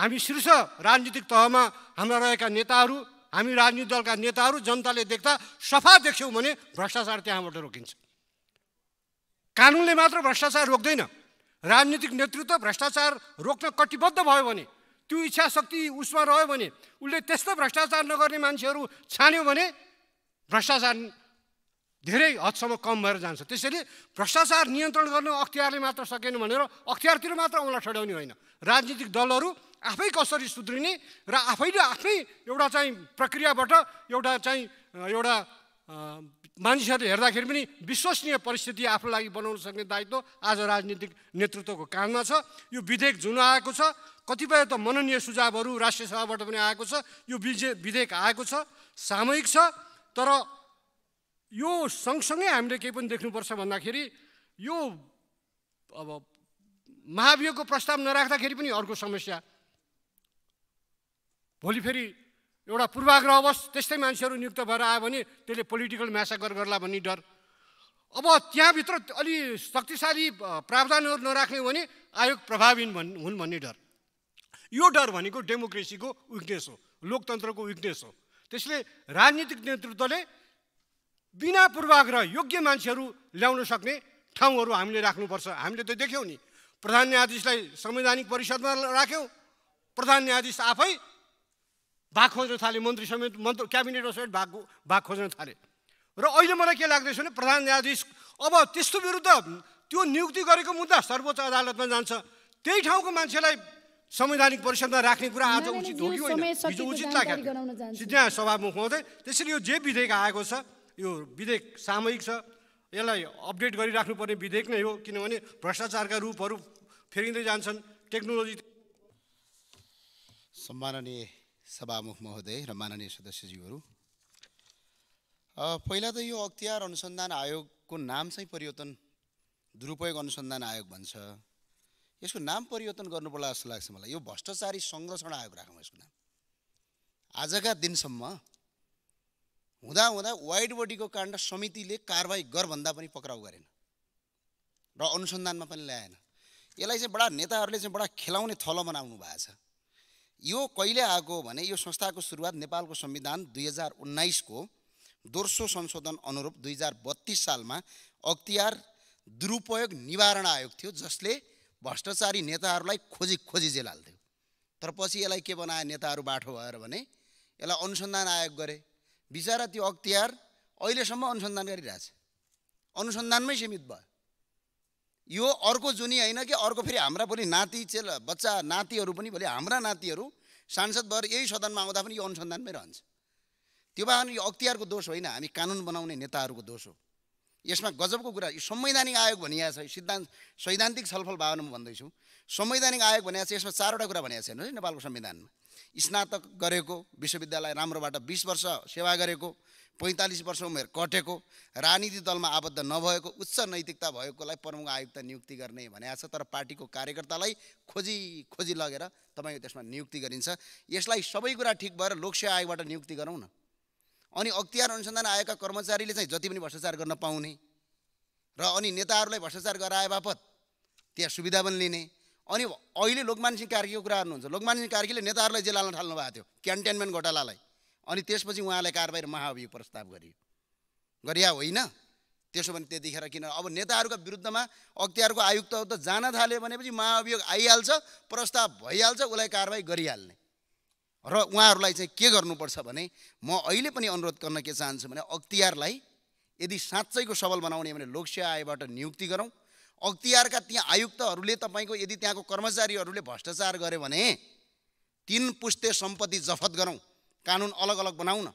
[SPEAKER 2] हामी शीर्ष राजनीतिक तहमा हाम्रा रहेका नेताहरू हामी राजनीतिक दलका नेताहरू जनताले देख्दा सफा देख्यौँ भने भ्रष्टाचार त्यहाँबाट रोकिन्छ कानुनले मात्र भ्रष्टाचार रोक्दैन राजनीतिक नेतृत्व भ्रष्टाचार रोक्न कटिबद्ध भयो भने त्यो इच्छा शक्ति उसमा रह्यो भने उसले त्यस्तो भ्रष्टाचार नगर्ने मान्छेहरू छान्यो भने भ्रष्टाचार धेरै हदसम्म कम भएर जान्छ त्यसैले भ्रष्टाचार नियन्त्रण गर्नु अख्तियारले मात्र सकेन भनेर अख्तियारतिर मात्र औँला ठड्याउने होइन राजनीतिक दलहरू आफै कसरी सुध्रिने र आफैले आफै एउटा चाहिँ प्रक्रियाबाट एउटा चाहिँ एउटा मानिसहरूले हेर्दाखेरि पनि विश्वसनीय परिस्थिति आफ्नो लागि बनाउन सक्ने दायित्व आज राजनीतिक नेतृत्वको कानमा छ यो विधेयक जुन आएको छ कतिपय त मननीय सुझावहरू राष्ट्रिय सभाबाट पनि आएको छ यो विजे विधेयक आएको छ सामूहिक छ तर यो सँगसँगै हामीले केही पनि देख्नुपर्छ भन्दाखेरि यो अब महाभियोगको प्रस्ताव नराख्दाखेरि पनि अर्को समस्या भोलि फेरि एउटा पूर्वाग्रह अवश त्यस्तै मान्छेहरू नियुक्त भएर आयो भने त्यसले पोलिटिकल म्यासागर गर्ला भन्ने डर अब त्यहाँभित्र अलि शक्तिशाली प्रावधानहरू नराख्ने भने आयोग प्रभावहीन भन् हुन् भन्ने डर यो डर भनेको डेमोक्रेसीको विकनेस हो लोकतन्त्रको विकनेस हो त्यसले राजनीतिक नेतृत्वले बिना पूर्वाग्रह योग्य मान्छेहरू ल्याउन सक्ने ठाउँहरू हामीले राख्नुपर्छ हामीले त देख्यौँ नि प्रधान न्यायाधीशलाई संवैधानिक परिषदमा राख्यौँ प्रधान न्यायाधीश आफै भाग खोज्न थालेँ मन्त्री समेत मन्त्र क्याबिनेट समेत भाग भाग खोज्न थालेँ र अहिले मलाई के लाग्दैछ भने प्रधान न्यायाधीश अब त्यस्तो विरुद्ध त्यो नियुक्ति गरेको मुद्दा सर्वोच्च अदालतमा जान्छ त्यही ठाउँको मान्छेलाई संवैधानिक परिषदमा राख्ने कुरा आज उचित हो कि होइन हिजो उचित लाग्यो त्यहाँ सभामुख हुँदै त्यसरी यो जे विधेयक आएको छ यो विधेयक सामूहिक छ यसलाई अपडेट गरिराख्नुपर्ने विधेयक नै हो किनभने भ्रष्टाचारका रूपहरू फेरिँदै जान्छन् टेक्नोलोजी
[SPEAKER 1] सम्माननीय सभामुख महोदय र माननीय सदस्यज्यूहरू पहिला त यो अख्तियार अनुसन्धान आयोगको नाम चाहिँ परिवर्तन दुरुपयोग अनुसन्धान आयोग भन्छ यसको नाम परिवर्तन गर्नु गर्नुपर्ला जस्तो लाग्छ मलाई यो भ्रष्टाचारी संरक्षण आयोग राखौँ यसको नाम आजका दिनसम्म हुँदा हुँदा वाइड बडीको काण्ड समितिले कारवाही गर्भन्दा पनि पक्राउ गरेन र अनुसन्धानमा पनि ल्याएन यसलाई चाहिँ बडा नेताहरूले चाहिँ बडा खेलाउने थलो बनाउनु भएको छ यो कहिले आएको भने यो संस्थाको सुरुवात नेपालको संविधान दुई हजार उन्नाइसको दोस्रो संशोधन अनुरूप दुई हजार बत्तिस सालमा अख्तियार दुरुपयोग निवारण आयोग थियो जसले भ्रष्टाचारी नेताहरूलाई खोजी खोजी जेल हाल्थ्यो तर पछि यसलाई के बनायो नेताहरू बाठो भएर भने यसलाई अनुसन्धान आयोग गरे बिचरा त्यो अख्तियार अहिलेसम्म अनुसन्धान गरिरहेछ अनुसन्धानमै सीमित भयो यो अर्को जुनी होइन कि अर्को फेरि हाम्रा भोलि नाति चेल बच्चा नातिहरू पनि भोलि हाम्रा नातिहरू सांसद भएर यही सदनमा आउँदा पनि यो अनुसन्धानमै रहन्छ त्यो बाहन यो अख्तियारको दोष होइन हामी कानुन बनाउने नेताहरूको दोष हो यसमा गजबको कुरा यो संवैधानिक आयोग भनिएको छ सिद्धान्त सैद्धान्तिक छलफल भावना म भन्दैछु संवैधानिक आयोग भनिएको छ यसमा चारवटा कुरा भनिएको छ है नेपालको संविधानमा स्नातक गरेको विश्वविद्यालय राम्रोबाट बिस वर्ष सेवा गरेको पैँतालिस वर्ष उमेर कटेको राजनीति दलमा आबद्ध नभएको उच्च नैतिकता भएकोलाई प्रमुख आयुक्त नियुक्ति गर्ने भनेको छ तर पार्टीको कार्यकर्तालाई खोजी खोजी लगेर तपाईँको त्यसमा नियुक्ति गरिन्छ यसलाई सबै कुरा ठिक भएर लोकसेवा आयोगबाट नियुक्ति गरौँ न अनि अख्तियार अनुसन्धान आयोगका कर्मचारीले चाहिँ जति पनि भ्रष्टाचार गर्न पाउने र अनि नेताहरूलाई भ्रष्टाचार गराए बापत त्यहाँ सुविधा पनि लिने अनि अहिले लोकमान सिंह कार्कीको कुरा गर्नुहुन्छ लोकमान सिंह कार्कीले नेताहरूलाई जेल हाल्न थाल्नु भएको थियो क्यान्टेनमेन्ट घोटालालाई अनि त्यसपछि उहाँलाई कारबाही महाअभियोग प्रस्ताव गरियो गरिया होइन त्यसो भने त्यतिखेर किन अब नेताहरूका विरुद्धमा अख्तियारको आयुक्त त जान थाल्यो भनेपछि महाअभियोग आइहाल्छ प्रस्ताव भइहाल्छ उसलाई कारवाही गरिहाल्ने र उहाँहरूलाई चाहिँ के गर्नुपर्छ भने म अहिले पनि अनुरोध गर्न के चाहन्छु भने अख्तियारलाई यदि साँच्चैको सबल बनाउने भने लोकसेवा आयोगबाट नियुक्ति गरौँ अख्तियारका त्यहाँ आयुक्तहरूले तपाईँको यदि त्यहाँको कर्मचारीहरूले भ्रष्टाचार गर्यो भने तिन पुस्ते सम्पत्ति जफत गरौँ कानुन अलग अलग बनाउन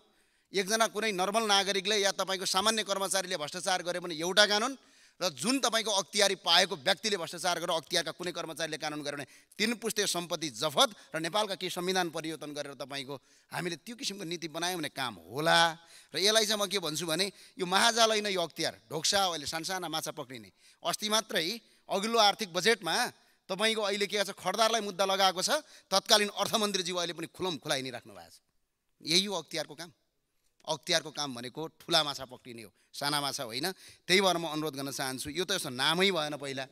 [SPEAKER 1] एकजना कुनै नर्मल नागरिकले या तपाईँको सामान्य कर्मचारीले भ्रष्टाचार गरे भने एउटा कानुन र जुन तपाईँको अख्तियारी पाएको व्यक्तिले भ्रष्टाचार गरेर अख्तियारका कुनै कर्मचारीले कानुन गर्यो भने तिन पुस्ते सम्पत्ति जफत र नेपालका केही संविधान परिवर्तन गरेर तपाईँको हामीले त्यो किसिमको नीति बनायौँ भने काम होला र यसलाई चाहिँ म के भन्छु भने यो महाजाल नै यो अख्तियार ढोक्सा अहिले सानसाना माछा पक्रिने अस्ति मात्रै अघिल्लो आर्थिक बजेटमा तपाईँको अहिले के छ खड्दारलाई मुद्दा लगाएको छ तत्कालीन अर्थमन्त्रीज्यू अहिले पनि खुलम खुलाइ नै राख्नु भएको छ यही हो अख्तियारको काम अख्तियारको काम भनेको ठुला माछा पक्रिने हो साना माछा होइन त्यही भएर म अनुरोध गर्न चाहन्छु यो त यसो नामै भएन पहिला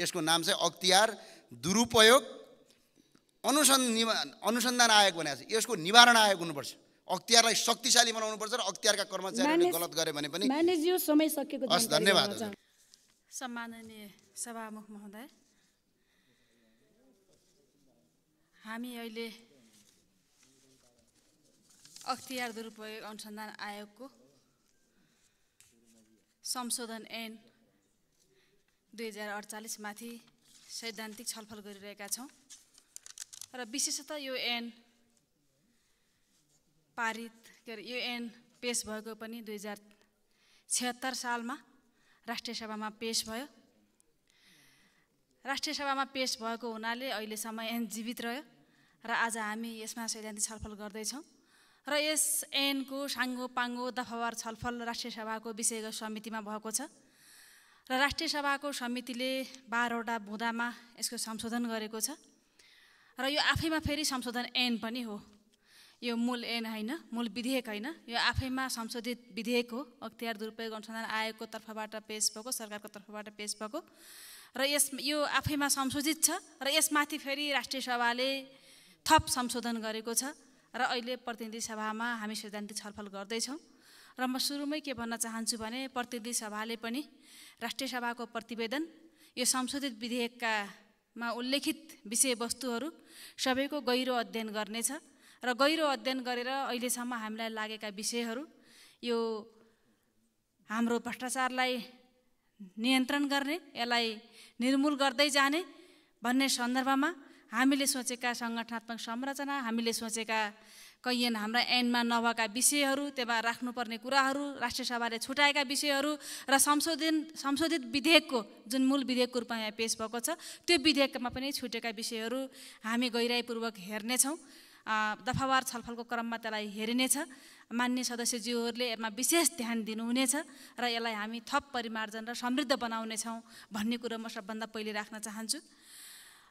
[SPEAKER 1] यसको नाम चाहिँ अख्तियार दुरुपयोग अनुसन् अनुसन्धान आयोग भनेको छ यसको निवारण आयोग हुनुपर्छ अख्तियारलाई शक्तिशाली बनाउनुपर्छ र अख्तियारका कर्मचारीहरूले गलत गरे भने पनि
[SPEAKER 11] हस् धन्यवाद सम्माननीय सभामुख महोदय हामी अहिले अख्तियार दुरुपयोग अनुसन्धान आयोगको संशोधन एन दुई हजार अडचालिसमाथि सैद्धान्तिक छलफल गरिरहेका छौँ र विशेषतः यो एन पारित के अरे यो एन पेस भएको पनि दुई हजार छिहत्तर सालमा राष्ट्रिय सभामा पेस भयो राष्ट्रिय सभामा पेस भएको हुनाले अहिलेसम्म एन जीवित रह्यो र आज हामी यसमा सैद्धान्तिक छलफल गर्दैछौँ र यस एनको साङ्गो पाङ्गो दफावार छलफल राष्ट्रिय सभाको विषयगत समितिमा भएको छ र राष्ट्रिय सभाको समितिले बाह्रवटा बुँदामा यसको संशोधन गरेको छ र यो आफैमा फेरि संशोधन ऐन पनि हो यो मूल ऐन होइन मूल विधेयक होइन यो आफैमा संशोधित विधेयक हो अख्तियार दुरुपयोग अनुसन्धान आयोगको तर्फबाट पेस भएको सरकारको तर्फबाट पेस भएको र यस यो आफैमा संशोधित छ र यसमाथि फेरि राष्ट्रिय सभाले थप संशोधन गरेको छ र अहिले प्रतिनिधि सभामा हामी सैद्धान्तिक छलफल गर्दैछौँ र म सुरुमै के भन्न चाहन्छु भने प्रतिनिधि सभाले पनि राष्ट्रिय सभाको प्रतिवेदन यो संशोधित विधेयककामा उल्लेखित विषयवस्तुहरू सबैको गहिरो अध्ययन गर्नेछ र गहिरो अध्ययन गरेर अहिलेसम्म हामीलाई लागेका विषयहरू यो हाम्रो भ्रष्टाचारलाई नियन्त्रण गर्ने यसलाई निर्मूल गर्दै जाने भन्ने सन्दर्भमा हामीले सोचेका सङ्गठनात्मक संरचना हामीले सोचेका कैयन हाम्रा एनमा नभएका विषयहरू त्यहाँ राख्नुपर्ने कुराहरू राष्ट्रिय सभाले छुट्याएका विषयहरू र संशोधन संशोधित विधेयकको जुन मूल विधेयकको रूपमा यहाँ पेस भएको छ त्यो विधेयकमा पनि छुटेका विषयहरू हामी गहिराईपूर्वक हेर्नेछौँ दफावार छलफलको क्रममा त्यसलाई हेरिनेछ मान्य सदस्यज्यूहरूले यसमा विशेष ध्यान दिनुहुनेछ र यसलाई हामी थप परिमार्जन र समृद्ध बनाउनेछौँ भन्ने कुरो म सबभन्दा पहिले राख्न चाहन्छु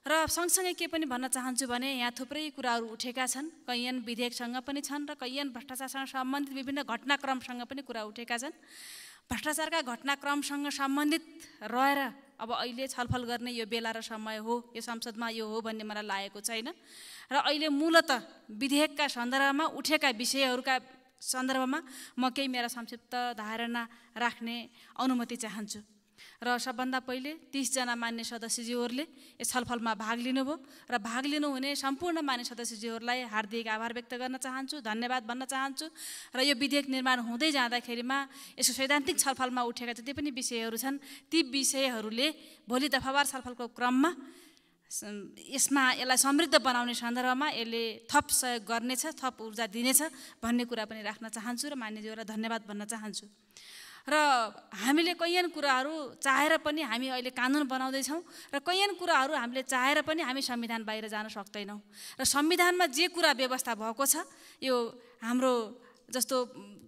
[SPEAKER 11] र सँगसँगै के पनि भन्न चाहन्छु भने यहाँ थुप्रै कुराहरू उठेका छन् कैयन विधेयकसँग पनि छन् र कैयन भ्रष्टाचारसँग सम्बन्धित विभिन्न घटनाक्रमसँग पनि कुरा उठेका छन् भ्रष्टाचारका घटनाक्रमसँग सम्बन्धित रहेर अब अहिले छलफल गर्ने यो बेला र समय हो यो संसदमा यो हो भन्ने मलाई लागेको छैन र अहिले मूलत विधेयकका सन्दर्भमा उठेका विषयहरूका सन्दर्भमा म केही मेरा संक्षिप्त धारणा राख्ने अनुमति चाहन्छु र सबभन्दा पहिले तिसजना मान्य सदस्यज्यूहरूले यस छलफलमा भाग लिनुभयो र भाग लिनुहुने सम्पूर्ण मान्य सदस्यज्यूहरूलाई हार्दिक आभार व्यक्त गर्न चाहन्छु धन्यवाद भन्न चाहन्छु र यो विधेयक निर्माण हुँदै जाँदाखेरिमा यसको सैद्धान्तिक छलफलमा उठेका जति पनि विषयहरू छन् ती विषयहरूले भोलि दफावार छलफलको क्रममा यसमा यसलाई समृद्ध बनाउने सन्दर्भमा यसले थप सहयोग गर्नेछ थप ऊर्जा दिनेछ भन्ने कुरा पनि राख्न चाहन्छु र मान्यज्यूहरूलाई धन्यवाद भन्न चाहन्छु र हामीले कैयन कुराहरू चाहेर पनि हामी अहिले कानुन बनाउँदैछौँ र कैयन कुराहरू हामीले चाहेर पनि हामी संविधान बाहिर जान सक्दैनौँ र संविधानमा जे कुरा व्यवस्था भएको छ यो हाम्रो जस्तो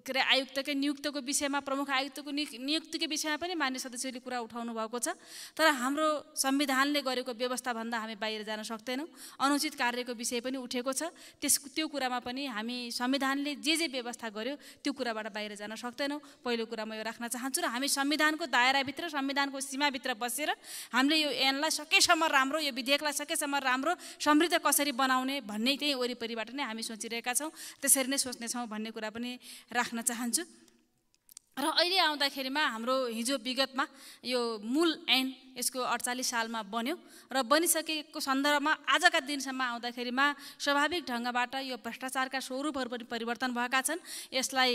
[SPEAKER 11] के अरे आयुक्तकै नियुक्तको विषयमा प्रमुख आयुक्तको नियुक्तिकै विषयमा पनि मान्य सदस्यले कुरा उठाउनु भएको छ तर हाम्रो संविधानले गरेको व्यवस्थाभन्दा हामी बाहिर जान सक्दैनौँ अनुचित कार्यको विषय पनि उठेको छ त्यस त्यो कुरामा पनि हामी संविधानले जे जे व्यवस्था गर्यो त्यो कुराबाट बाहिर जान सक्दैनौँ पहिलो कुरा म यो राख्न चाहन्छु र हामी संविधानको दायराभित्र संविधानको सीमाभित्र बसेर हामीले यो एनलाई सकेसम्म राम्रो यो विधेयकलाई सकेसम्म राम्रो समृद्ध कसरी बनाउने भन्ने त्यही वरिपरिबाट नै हामी सोचिरहेका छौँ त्यसरी नै सोच्नेछौँ भन्ने कुरा पनि राख्न राख्न चाहन्छु र अहिले आउँदाखेरिमा हाम्रो हिजो विगतमा यो मूल ऐन यसको अडचालिस सालमा बन्यो र बनिसकेको सन्दर्भमा आजका दिनसम्म आउँदाखेरिमा स्वाभाविक ढङ्गबाट यो भ्रष्टाचारका स्वरूपहरू पनि परिवर्तन भएका छन् यसलाई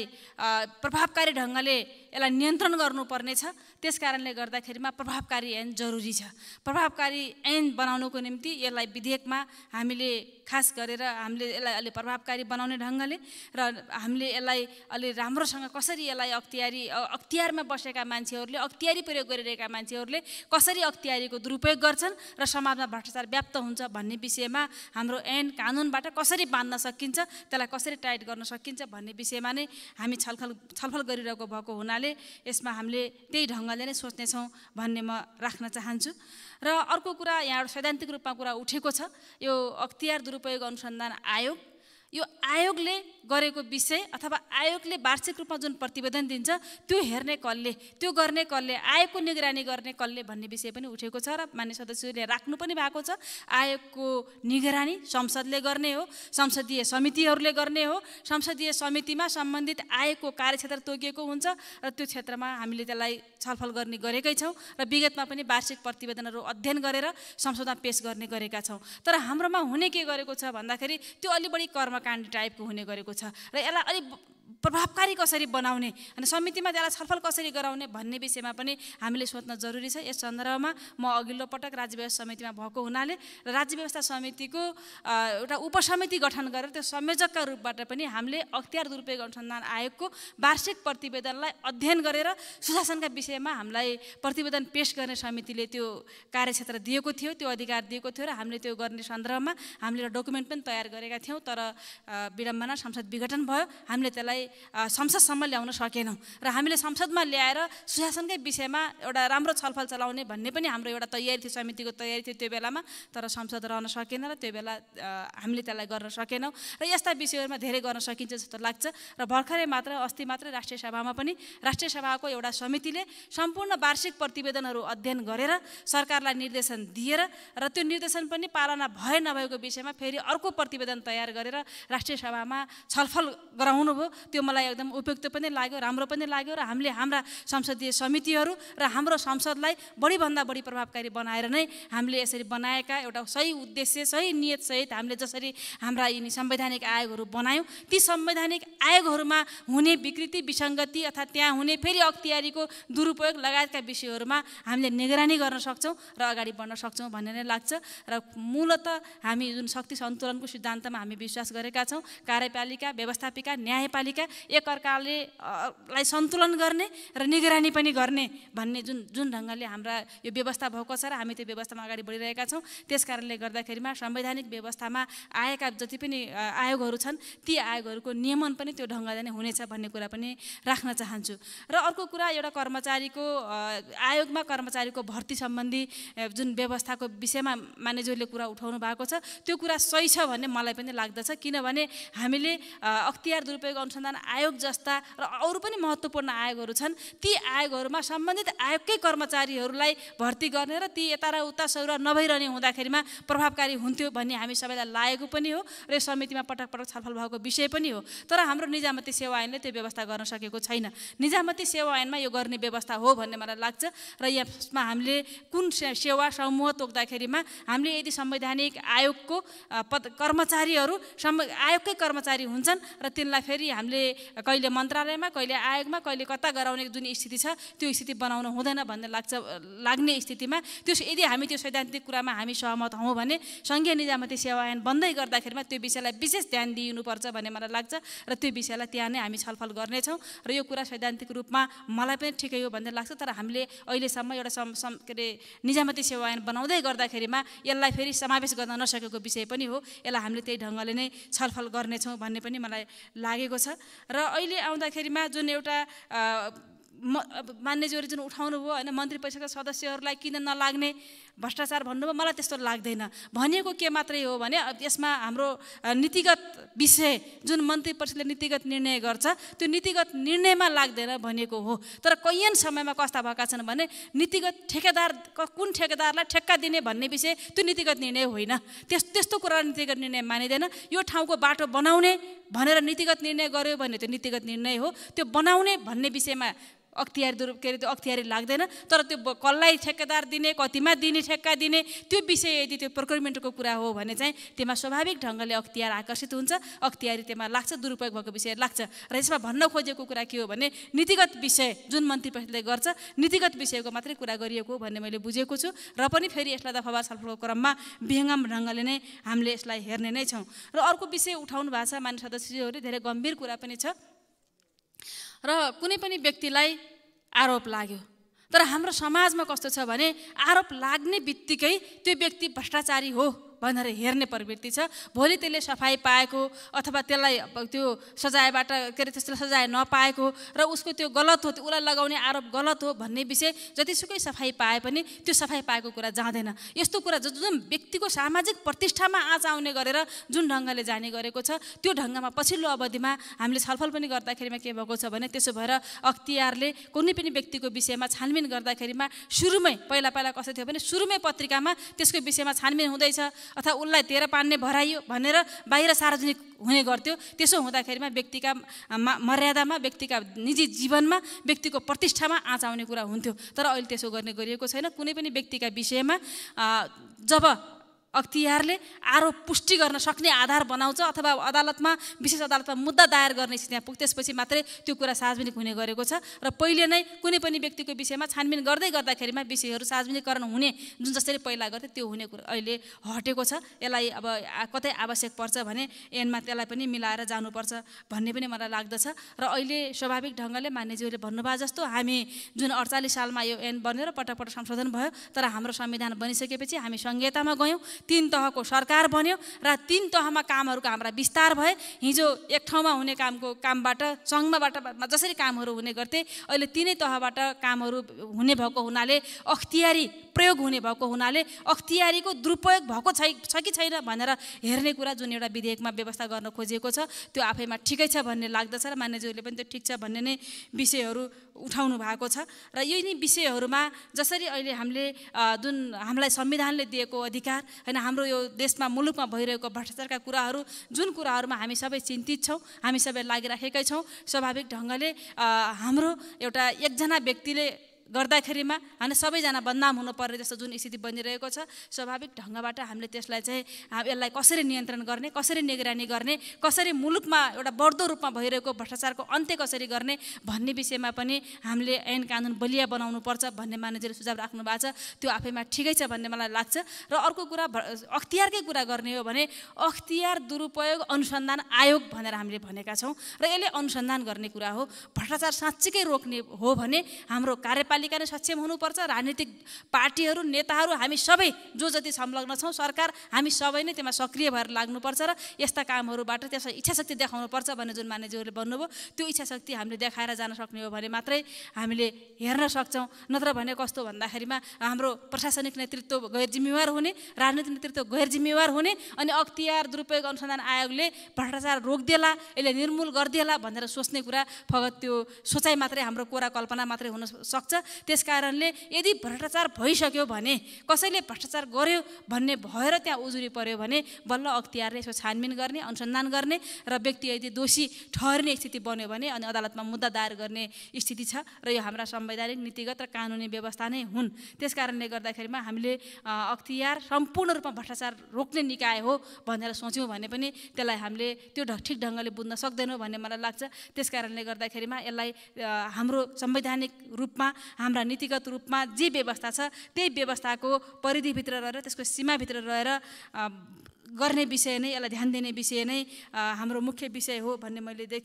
[SPEAKER 11] प्रभावकारी ढङ्गले यसलाई नियन्त्रण गर्नुपर्ने छ त्यस कारणले गर्दाखेरिमा प्रभावकारी ऐन जरुरी छ प्रभावकारी ऐन बनाउनुको निम्ति यसलाई विधेयकमा हामीले खास गरेर हामीले यसलाई अलि प्रभावकारी बनाउने ढङ्गले र हामीले यसलाई अलि राम्रोसँग कसरी यसलाई अख्तियारी अख्तियारमा बसेका मान्छेहरूले अख्तियारी प्रयोग गरिरहेका मान्छेहरूले कसरी कसरी अख्तियारीको दुरुपयोग गर्छन् र समाजमा भ्रष्टाचार व्याप्त हुन्छ भन्ने विषयमा हाम्रो ऐन कानुनबाट कसरी बाँध्न सकिन्छ त्यसलाई कसरी टाइट गर्न सकिन्छ भन्ने विषयमा नै हामी छलफल छलफल गरिरहेको भएको हुनाले यसमा हामीले त्यही ढङ्गले नै सोच्नेछौँ भन्ने म राख्न चाहन्छु र अर्को कुरा यहाँ सैद्धान्तिक रूपमा कुरा उठेको छ यो अख्तियार दुरुपयोग अनुसन्धान आयोग यो आयोगले गरेको विषय अथवा आयोगले वार्षिक रूपमा जुन प्रतिवेदन दिन्छ त्यो हेर्ने कलले त्यो गर्ने कलले आयोगको निगरानी गर्ने कलले भन्ने विषय पनि उठेको छ र मान्य सदस्यहरूले राख्नु पनि भएको छ आयोगको निगरानी संसदले गर्ने हो संसदीय समितिहरूले गर्ने हो संसदीय समितिमा सम्बन्धित आयोगको कार्यक्षेत्र तोकिएको हुन्छ र त्यो क्षेत्रमा हामीले त्यसलाई छलफल गर्ने गरेकै छौँ र विगतमा पनि वार्षिक प्रतिवेदनहरू अध्ययन गरेर संसदमा पेस गर्ने गरेका छौँ तर हाम्रोमा हुने के गरेको छ भन्दाखेरि त्यो अलि बढी कर्म कर्मकाण्ड टाइपको हुने गरेको छ र यसलाई अलिक प्रभावकारी कसरी बनाउने अनि समितिमा त्यसलाई छलफल कसरी गराउने भन्ने विषयमा पनि हामीले सोध्न जरुरी छ यस सन्दर्भमा म अघिल्लो पटक राज्य व्यवस्था समितिमा भएको हुनाले र राज्य व्यवस्था समितिको एउटा उपसमिति गठन गरेर त्यो संयोजकका रूपबाट पनि हामीले अख्तियार दुरुपयोग अनुसन्धान आयोगको वार्षिक प्रतिवेदनलाई अध्ययन गरेर सुशासनका विषयमा हामीलाई प्रतिवेदन पेस गर्ने समितिले त्यो कार्यक्षेत्र दिएको थियो त्यो अधिकार दिएको थियो र हामीले त्यो गर्ने सन्दर्भमा हामीले एउटा डकुमेन्ट पनि तयार गरेका थियौँ तर विडम्बना संसद विघटन भयो हामीले त्यसलाई यसलाई संसदसम्म ल्याउन सकेनौँ र हामीले संसदमा ल्याएर सुशासनकै विषयमा एउटा राम्रो छलफल चलाउने भन्ने पनि हाम्रो एउटा तयारी थियो समितिको तयारी थियो त्यो बेलामा तर संसद रहन सकेन र त्यो बेला हामीले त्यसलाई गर्न सकेनौँ र यस्ता विषयहरूमा धेरै गर्न सकिन्छ जस्तो लाग्छ र भर्खरै मात्र अस्ति मात्र राष्ट्रिय सभामा पनि राष्ट्रिय सभाको एउटा समितिले सम्पूर्ण वार्षिक प्रतिवेदनहरू अध्ययन गरेर सरकारलाई निर्देशन दिएर र त्यो निर्देशन पनि पालना भए नभएको विषयमा फेरि अर्को प्रतिवेदन तयार गरेर राष्ट्रिय सभामा छलफल गराउनुभयो त्यो मलाई एकदम उपयुक्त पनि लाग्यो राम्रो पनि लाग्यो र हामीले हाम्रा संसदीय समितिहरू र हाम्रो संसदलाई बढीभन्दा बढी प्रभावकारी बनाएर नै हामीले यसरी बनाएका एउटा सही उद्देश्य सही नियतसहित हामीले जसरी हाम्रा यिनी संवैधानिक आयोगहरू बनायौँ ती संवैधानिक आयोगहरूमा हुने विकृति विसङ्गति अथवा त्यहाँ हुने फेरि अख्तियारीको दुरुपयोग लगायतका विषयहरूमा हामीले निगरानी गर्न सक्छौँ र अगाडि बढ्न सक्छौँ भन्ने नै लाग्छ र मूलत हामी जुन शक्ति सन्तुलनको सिद्धान्तमा हामी विश्वास गरेका छौँ कार्यपालिका व्यवस्थापिका न्यायपालिका नगरपालिका एकअर्काले लाई सन्तुलन गर्ने र निगरानी पनि गर्ने भन्ने जुन जुन ढङ्गले हाम्रा यो व्यवस्था भएको छ र हामी त्यो व्यवस्थामा अगाडि बढिरहेका छौँ त्यस कारणले गर्दाखेरिमा संवैधानिक व्यवस्थामा आएका जति पनि आयोगहरू छन् ती आयोगहरूको नियमन पनि त्यो ढङ्गले नै हुनेछ भन्ने कुरा पनि राख्न चाहन्छु र अर्को कुरा एउटा कर्मचारीको आयोगमा कर्मचारीको भर्ती सम्बन्धी जुन व्यवस्थाको विषयमा म्यानेजरले कुरा उठाउनु भएको छ त्यो कुरा सही छ भन्ने मलाई पनि लाग्दछ किनभने हामीले अख्तियार दुरुपयोग अनुसन्धान अनुसन्धान आयोग जस्ता र अरू पनि महत्त्वपूर्ण आयोगहरू छन् ती आयोगहरूमा सम्बन्धित आयोगकै कर्मचारीहरूलाई भर्ती गर्ने र ती यता र उता सौर नभइरहने हुँदाखेरिमा प्रभावकारी हुन्थ्यो भन्ने हामी सबैलाई लागेको पनि हो र यो समितिमा पटक पटक छलफल भएको विषय पनि हो तर हाम्रो निजामती सेवा ऐनले त्यो व्यवस्था गर्न सकेको छैन निजामती सेवा ऐनमा यो गर्ने व्यवस्था हो भन्ने मलाई लाग्छ र यसमा हामीले कुन सेवा समूह तोक्दाखेरिमा हामीले यदि संवैधानिक आयोगको पद कर्मचारीहरू आयोगकै कर्मचारी हुन्छन् र तिनलाई फेरि हामीले हामीले कहिले मन्त्रालयमा कहिले आयोगमा कहिले कता गराउने जुन स्थिति छ त्यो स्थिति बनाउनु हुँदैन भन्ने लाग्छ लाग्ने स्थितिमा त्यो यदि हामी त्यो सैद्धान्तिक कुरामा हामी सहमत हौँ भने सङ्घीय निजामती सेवा ऐन बन्दै गर्दाखेरिमा त्यो विषयलाई विशेष ध्यान दिनुपर्छ भन्ने मलाई लाग्छ र त्यो विषयलाई त्यहाँ नै हामी छलफल गर्नेछौँ र यो कुरा सैद्धान्तिक रूपमा मलाई पनि ठिकै हो भन्ने लाग्छ तर हामीले अहिलेसम्म एउटा सम के अरे निजामती सेवा ऐन बनाउँदै गर्दाखेरिमा यसलाई फेरि समावेश गर्न नसकेको विषय पनि हो यसलाई हामीले त्यही ढङ्गले नै छलफल गर्नेछौँ भन्ने पनि मलाई लागेको छ र अहिले आउँदाखेरिमा जुन एउटा म मान्यज्यूहरू जुन उठाउनु भयो होइन मन्त्री परिषदका सदस्यहरूलाई किन नलाग्ने भ्रष्टाचार भन्नुभयो मलाई त्यस्तो लाग्दैन भनिएको के मात्रै हो भने यसमा हाम्रो नीतिगत विषय जुन मन्त्री परिषदले नीतिगत निर्णय गर्छ त्यो नीतिगत निर्णयमा लाग्दैन भनेको हो तर कैयन समयमा कस्ता भएका छन् भने नीतिगत ठेकेदार कुन ठेकेदारलाई ठेक्का दिने भन्ने विषय त्यो नीतिगत निर्णय होइन त्यस त्यस्तो कुरा नीतिगत निर्णय मानिँदैन यो ठाउँको बाटो बनाउने भनेर नीतिगत निर्णय गर्यो भने त्यो नीतिगत निर्णय हो त्यो बनाउने भन्ने विषयमा अख्तियार दुर के अरे त्यो अख्तियारी लाग्दैन तर त्यो कसलाई ठेकेदार दिने कतिमा दिने दिने ठेक्का दिने त्यो विषय यदि त्यो प्रोक्युरमेन्टको कुरा हो भने चाहिँ त्यसमा स्वाभाविक ढङ्गले अख्तियार आकर्षित हुन्छ अख्तियारी त्यसमा लाग्छ दुरुपयोग भएको विषय लाग्छ र यसमा भन्न खोजेको कुरा के हो भने नीतिगत विषय जुन मन्त्री परिषदले गर्छ नीतिगत विषयको मात्रै कुरा गरिएको भन्ने मैले बुझेको छु र पनि फेरि यसलाई दफावार छलफलको क्रममा विहङ्गम ढङ्गले नै हामीले यसलाई हेर्ने नै छौँ र अर्को विषय उठाउनु भएको छ मान्य सदस्यहरूले धेरै गम्भीर कुरा पनि छ र कुनै पनि व्यक्तिलाई आरोप लाग्यो तर हाम्रो समाजमा कस्तो छ भने आरोप लाग्ने बित्तिकै त्यो व्यक्ति भ्रष्टाचारी हो भनेर हेर्ने प्रवृत्ति छ भोलि त्यसले सफाइ पाएको अथवा त्यसलाई त्यो सजायबाट के अरे त्यसलाई सजाय नपाएको र उसको त्यो गलत हो त्यो उसलाई लगाउने आरोप गलत हो भन्ने विषय जतिसुकै सफाइ पाए पनि त्यो सफाइ पाएको कुरा जाँदैन यस्तो कुरा जुन व्यक्तिको सामाजिक प्रतिष्ठामा आँच आउने गरेर जुन ढङ्गले जाने गरेको छ त्यो ढङ्गमा पछिल्लो अवधिमा हामीले छलफल पनि गर्दाखेरिमा के भएको छ भने त्यसो भएर अख्तियारले कुनै पनि व्यक्तिको विषयमा छानबिन गर्दाखेरिमा सुरुमै पहिला पहिला कस्तो थियो भने सुरुमै पत्रिकामा त्यसको विषयमा छानबिन हुँदैछ अथवा उसलाई तेह्र पान्ने भराइयो भनेर बाहिर सार्वजनिक हुने गर्थ्यो त्यसो हुँदाखेरिमा व्यक्तिका मर्यादामा व्यक्तिका निजी जीवनमा व्यक्तिको प्रतिष्ठामा आँच आउने कुरा हुन्थ्यो तर अहिले त्यसो गर्ने गरिएको छैन कुनै पनि व्यक्तिका विषयमा जब अख्तियारले आरोप पुष्टि गर्न सक्ने आधार बनाउँछ अथवा अदालतमा विशेष अदालतमा मुद्दा दायर गर्ने स्थितिमा पुग त्यसपछि मात्रै त्यो कुरा सार्वजनिक हुने गरेको छ र पहिले नै कुनै पनि व्यक्तिको विषयमा छानबिन गर्दै गर्दाखेरिमा विषयहरू सार्वजनिकरण हुने जुन जसरी पहिला गर्थ्यो त्यो हुने कुरा अहिले हटेको छ यसलाई अब कतै आवश्यक पर्छ भने एनमा त्यसलाई पनि मिलाएर जानुपर्छ भन्ने पनि मलाई लाग्दछ र अहिले स्वाभाविक ढङ्गले मान्यज्यूले भन्नुभयो जस्तो हामी जुन अडचालिस सालमा यो एन बनेर पटक पटक संशोधन भयो तर हाम्रो संविधान बनिसकेपछि हामी संहितामा गयौँ तिन तहको सरकार बन्यो र तिन तहमा कामहरूको हाम्रा विस्तार भए हिजो एक ठाउँमा हुने कामको कामबाट सङ्घमाबाट जसरी कामहरू हुने गर्थे अहिले तिनै तहबाट कामहरू हुने भएको हुनाले अख्तियारी प्रयोग हुने भएको हुनाले अख्तियारीको दुरुपयोग भएको छ कि छैन भनेर हेर्ने कुरा जुन एउटा विधेयकमा व्यवस्था गर्न खोजिएको छ त्यो आफैमा ठिकै छ भन्ने लाग्दछ र मान्यज्यूहरूले पनि त्यो ठिक छ भन्ने नै विषयहरू उठाउनु भएको छ र यही नै विषयहरूमा जसरी अहिले हामीले जुन हामीलाई संविधानले दिएको अधिकार होइन हाम्रो यो देशमा मुलुकमा भइरहेको भ्रष्टाचारका कुराहरू जुन कुराहरूमा हामी सबै चिन्तित छौँ हामी सबै लागिराखेकै छौँ स्वाभाविक ढङ्गले हाम्रो एउटा एकजना व्यक्तिले गर्दाखेरिमा हामी सबैजना बदनाम हुनु पर्ने जस्तो जुन स्थिति बनिरहेको छ स्वाभाविक ढङ्गबाट हामीले त्यसलाई चाहिँ यसलाई कसरी नियन्त्रण गर्ने कसरी निगरानी गर्ने कसरी मुलुकमा एउटा बढ्दो रूपमा भइरहेको भ्रष्टाचारको अन्त्य कसरी गर्ने भन्ने विषयमा पनि हामीले ऐन कानुन बलिया बनाउनु पर्छ भन्ने मानिसहरूले सुझाव राख्नु भएको छ त्यो आफैमा ठिकै छ भन्ने मलाई लाग्छ र अर्को कुरा अख्तियारकै कुरा गर्ने हो भने अख्तियार दुरुपयोग अनुसन्धान आयोग भनेर हामीले भनेका छौँ र यसले अनुसन्धान गर्ने कुरा हो भ्रष्टाचार साँच्चीकै रोक्ने हो भने हाम्रो कार्यपालिका नगरपालिका नै सक्षम हुनुपर्छ राजनीतिक पार्टीहरू नेताहरू हामी सबै जो जति संलग्न छौँ सरकार हामी सबै नै त्यसमा सक्रिय भएर लाग्नुपर्छ र यस्ता कामहरूबाट त्यसमा इच्छा शक्ति देखाउनुपर्छ भन्ने जुन मान्यज्यूहरूले भन्नुभयो त्यो इच्छा शक्ति हामीले देखाएर जान सक्ने हो भने मात्रै हामीले हेर्न सक्छौँ नत्र भने कस्तो भन्दाखेरिमा हाम्रो प्रशासनिक नेतृत्व गैर जिम्मेवार हुने राजनीतिक नेतृत्व गैर जिम्मेवार हुने अनि अख्तियार दुरुपयोग अनुसन्धान आयोगले भ्रष्टाचार रोकिदिएला यसले निर्मूल गरिदिएला भनेर सोच्ने कुरा फगत त्यो सोचाइ मात्रै हाम्रो कुरा कल्पना मात्रै हुन सक्छ त्यस कारणले यदि भ्रष्टाचार भइसक्यो भने कसैले भ्रष्टाचार गर्यो भन्ने भएर त्यहाँ उजुरी पर्यो भने बल्ल अख्तियारले यसको छानबिन गर्ने अनुसन्धान गर्ने र व्यक्ति यदि दोषी ठहरिने स्थिति बन्यो भने अनि अदालतमा मुद्दा दायर गर्ने स्थिति छ र यो हाम्रा संवैधानिक नीतिगत र कानुनी व्यवस्था नै हुन् त्यस कारणले गर्दाखेरिमा हामीले अख्तियार सम्पूर्ण रूपमा भ्रष्टाचार रोक्ने निकाय हो भनेर सोच्यौँ भने पनि त्यसलाई हामीले त्यो ठिक ढङ्गले बुझ्न सक्दैनौँ भन्ने मलाई लाग्छ त्यस कारणले गर्दाखेरिमा यसलाई हाम्रो संवैधानिक रूपमा हाम्रा नीतिगत रूपमा जे व्यवस्था छ त्यही व्यवस्थाको परिधिभित्र रहेर त्यसको सीमाभित्र रहेर गर्ने विषय नै यसलाई ध्यान दिने विषय नै हाम्रो मुख्य विषय हो भन्ने मैले देख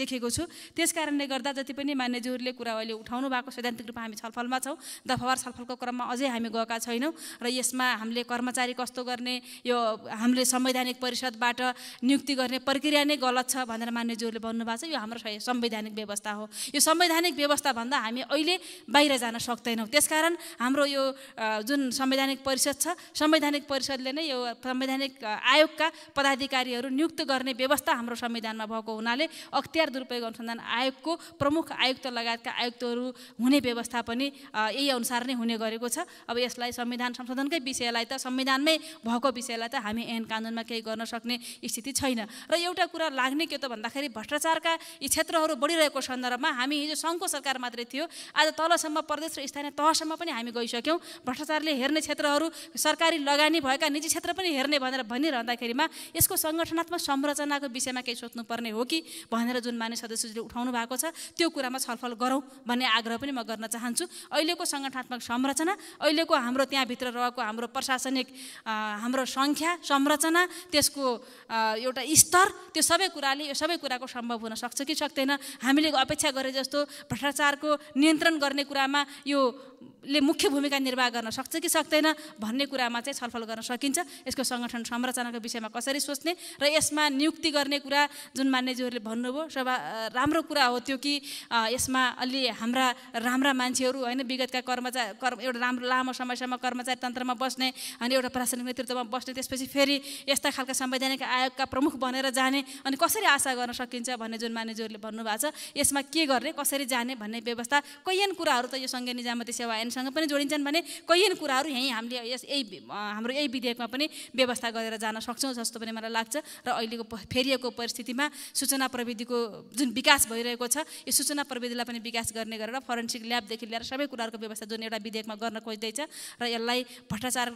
[SPEAKER 11] देखेको छु त्यस कारणले गर्दा जति पनि मान्यज्यूहरूले कुरा अहिले उठाउनु भएको सैद्धान्तिक रूपमा हामी छलफलमा छौँ दफावार छलफलको क्रममा अझै हामी गएका छैनौँ र यसमा हामीले कर्मचारी कस्तो गर्ने यो हामीले संवैधानिक परिषदबाट नियुक्ति गर्ने प्रक्रिया नै गलत छ भनेर मान्यज्यूहरूले भन्नुभएको छ यो हाम्रो संवैधानिक व्यवस्था हो यो संवैधानिक व्यवस्थाभन्दा हामी अहिले बाहिर जान सक्दैनौँ त्यसकारण हाम्रो यो जुन संवैधानिक परिषद छ संवैधानिक परिषदले नै यो संवैधानिक आयोगका पदाधिकारीहरू नियुक्त गर्ने व्यवस्था हाम्रो संविधानमा भएको हुनाले अख्तियार हतियार दुरुपयोग अनुसन्धान आयोगको प्रमुख आयुक्त लगायतका आयुक्तहरू हुने व्यवस्था पनि यही अनुसार नै हुने गरेको छ अब यसलाई संविधान संशोधनकै विषयलाई त संविधानमै भएको विषयलाई त हामी ऐन कानुनमा केही गर्न सक्ने स्थिति छैन र एउटा कुरा लाग्ने के त भन्दाखेरि भ्रष्टाचारका यी क्षेत्रहरू बढिरहेको सन्दर्भमा हामी हिजो सङ्घको सरकार मात्रै थियो आज तलसम्म प्रदेश र स्थानीय तहसम्म पनि हामी गइसक्यौँ भ्रष्टाचारले हेर्ने क्षेत्रहरू सरकारी लगानी भएका निजी क्षेत्र पनि हेर्ने भनेर भनिरहँदाखेरिमा यसको सङ्गठनात्मक संरचनाको विषयमा केही सोच्नुपर्ने हो कि भनेर जुन जुन मान्य सदस्यजीले उठाउनु भएको छ त्यो कुरामा छलफल गरौँ भन्ने आग्रह पनि म गर्न चाहन्छु अहिलेको सङ्गठनात्मक संरचना अहिलेको हाम्रो त्यहाँभित्र रहेको हाम्रो प्रशासनिक हाम्रो सङ्ख्या संरचना त्यसको एउटा स्तर त्यो सबै कुराले यो सबै कुराको सम्भव हुन सक्छ कि सक्दैन हामीले अपेक्षा गरे जस्तो भ्रष्टाचारको नियन्त्रण गर्ने कुरामा यो ले मुख्य भूमिका निर्वाह गर्न सक्छ कि सक्दैन भन्ने कुरामा चाहिँ छलफल गर्न सकिन्छ यसको सङ्गठन संरचनाको विषयमा कसरी सोच्ने र यसमा नियुक्ति गर्ने कुरा जुन मान्यज्यूहरूले भन्नुभयो सभा राम्रो कुरा हो त्यो कि यसमा अलि हाम्रा राम्रा मान्छेहरू होइन विगतका कर्मचारी कर्म एउटा राम्रो लामो समयसम्म कर्मचारी तन्त्रमा बस्ने अनि एउटा प्रशासनिक नेतृत्वमा बस्ने त्यसपछि फेरि यस्ता खालका संवैधानिक आयोगका प्रमुख बनेर जाने अनि कसरी आशा गर्न सकिन्छ भन्ने जुन मान्यज्यूहरूले भन्नुभएको छ यसमा के गर्ने कसरी जाने भन्ने व्यवस्था कैयन कुराहरू त यो सङ्घीय निजामती सेवा एन सँग पनि जोडिन्छन् भने कैयन कुराहरू यहीँ हामीले यस यही हाम्रो यही विधेयकमा पनि व्यवस्था गरेर जान सक्छौँ जस्तो पनि मलाई लाग्छ र अहिलेको फेरिएको परिस्थितिमा सूचना प्रविधिको जुन विकास भइरहेको छ यो सूचना प्रविधिलाई पनि विकास गर्ने गरेर फरेन्सिक ल्याबदेखि लिएर सबै कुराहरूको व्यवस्था जुन एउटा विधेयकमा गर्न खोज्दैछ र यसलाई भ्रष्टाचार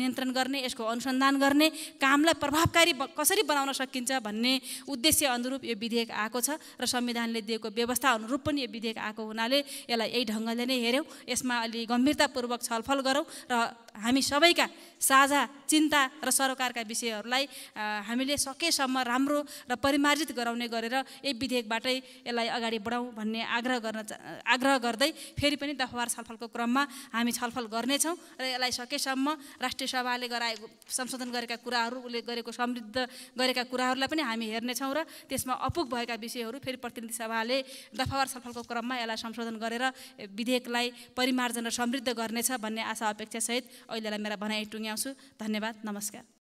[SPEAKER 11] नियन्त्रण गर्ने यसको अनुसन्धान गर्ने कामलाई प्रभावकारी कसरी बनाउन सकिन्छ भन्ने उद्देश्य अनुरूप यो विधेयक आएको छ र संविधानले दिएको व्यवस्था अनुरूप पनि यो विधेयक आएको हुनाले यसलाई यही ढङ्गले नै हेऱ्यौँ यसमा अलि गम्भीरतापूर्वक छलफल गरौँ र हामी सबैका साझा चिन्ता र सरोकारका विषयहरूलाई हामीले सकेसम्म राम्रो र परिमार्जित गराउने गरेर यही विधेयकबाटै यसलाई अगाडि बढाउँ भन्ने आग्रह गर्न आग्रह गर्दै फेरि पनि दफावार छलफलको क्रममा हामी छलफल गर्नेछौँ र यसलाई सकेसम्म राष्ट्रिय सभाले गराएको संशोधन गरेका कुराहरू उसले गरेको समृद्ध गरेका कुराहरूलाई पनि हामी हेर्नेछौँ र त्यसमा अपुग भएका विषयहरू फेरि प्रतिनिधि सभाले दफावार छलफलको क्रममा यसलाई संशोधन गरेर विधेयकलाई परिमार्जन र समृद्ध गर्नेछ भन्ने आशा अपेक्षासहित अहिलेलाई मेरा भनाइ टुङ्ग्याउँछु धन्यवाद नमस्कार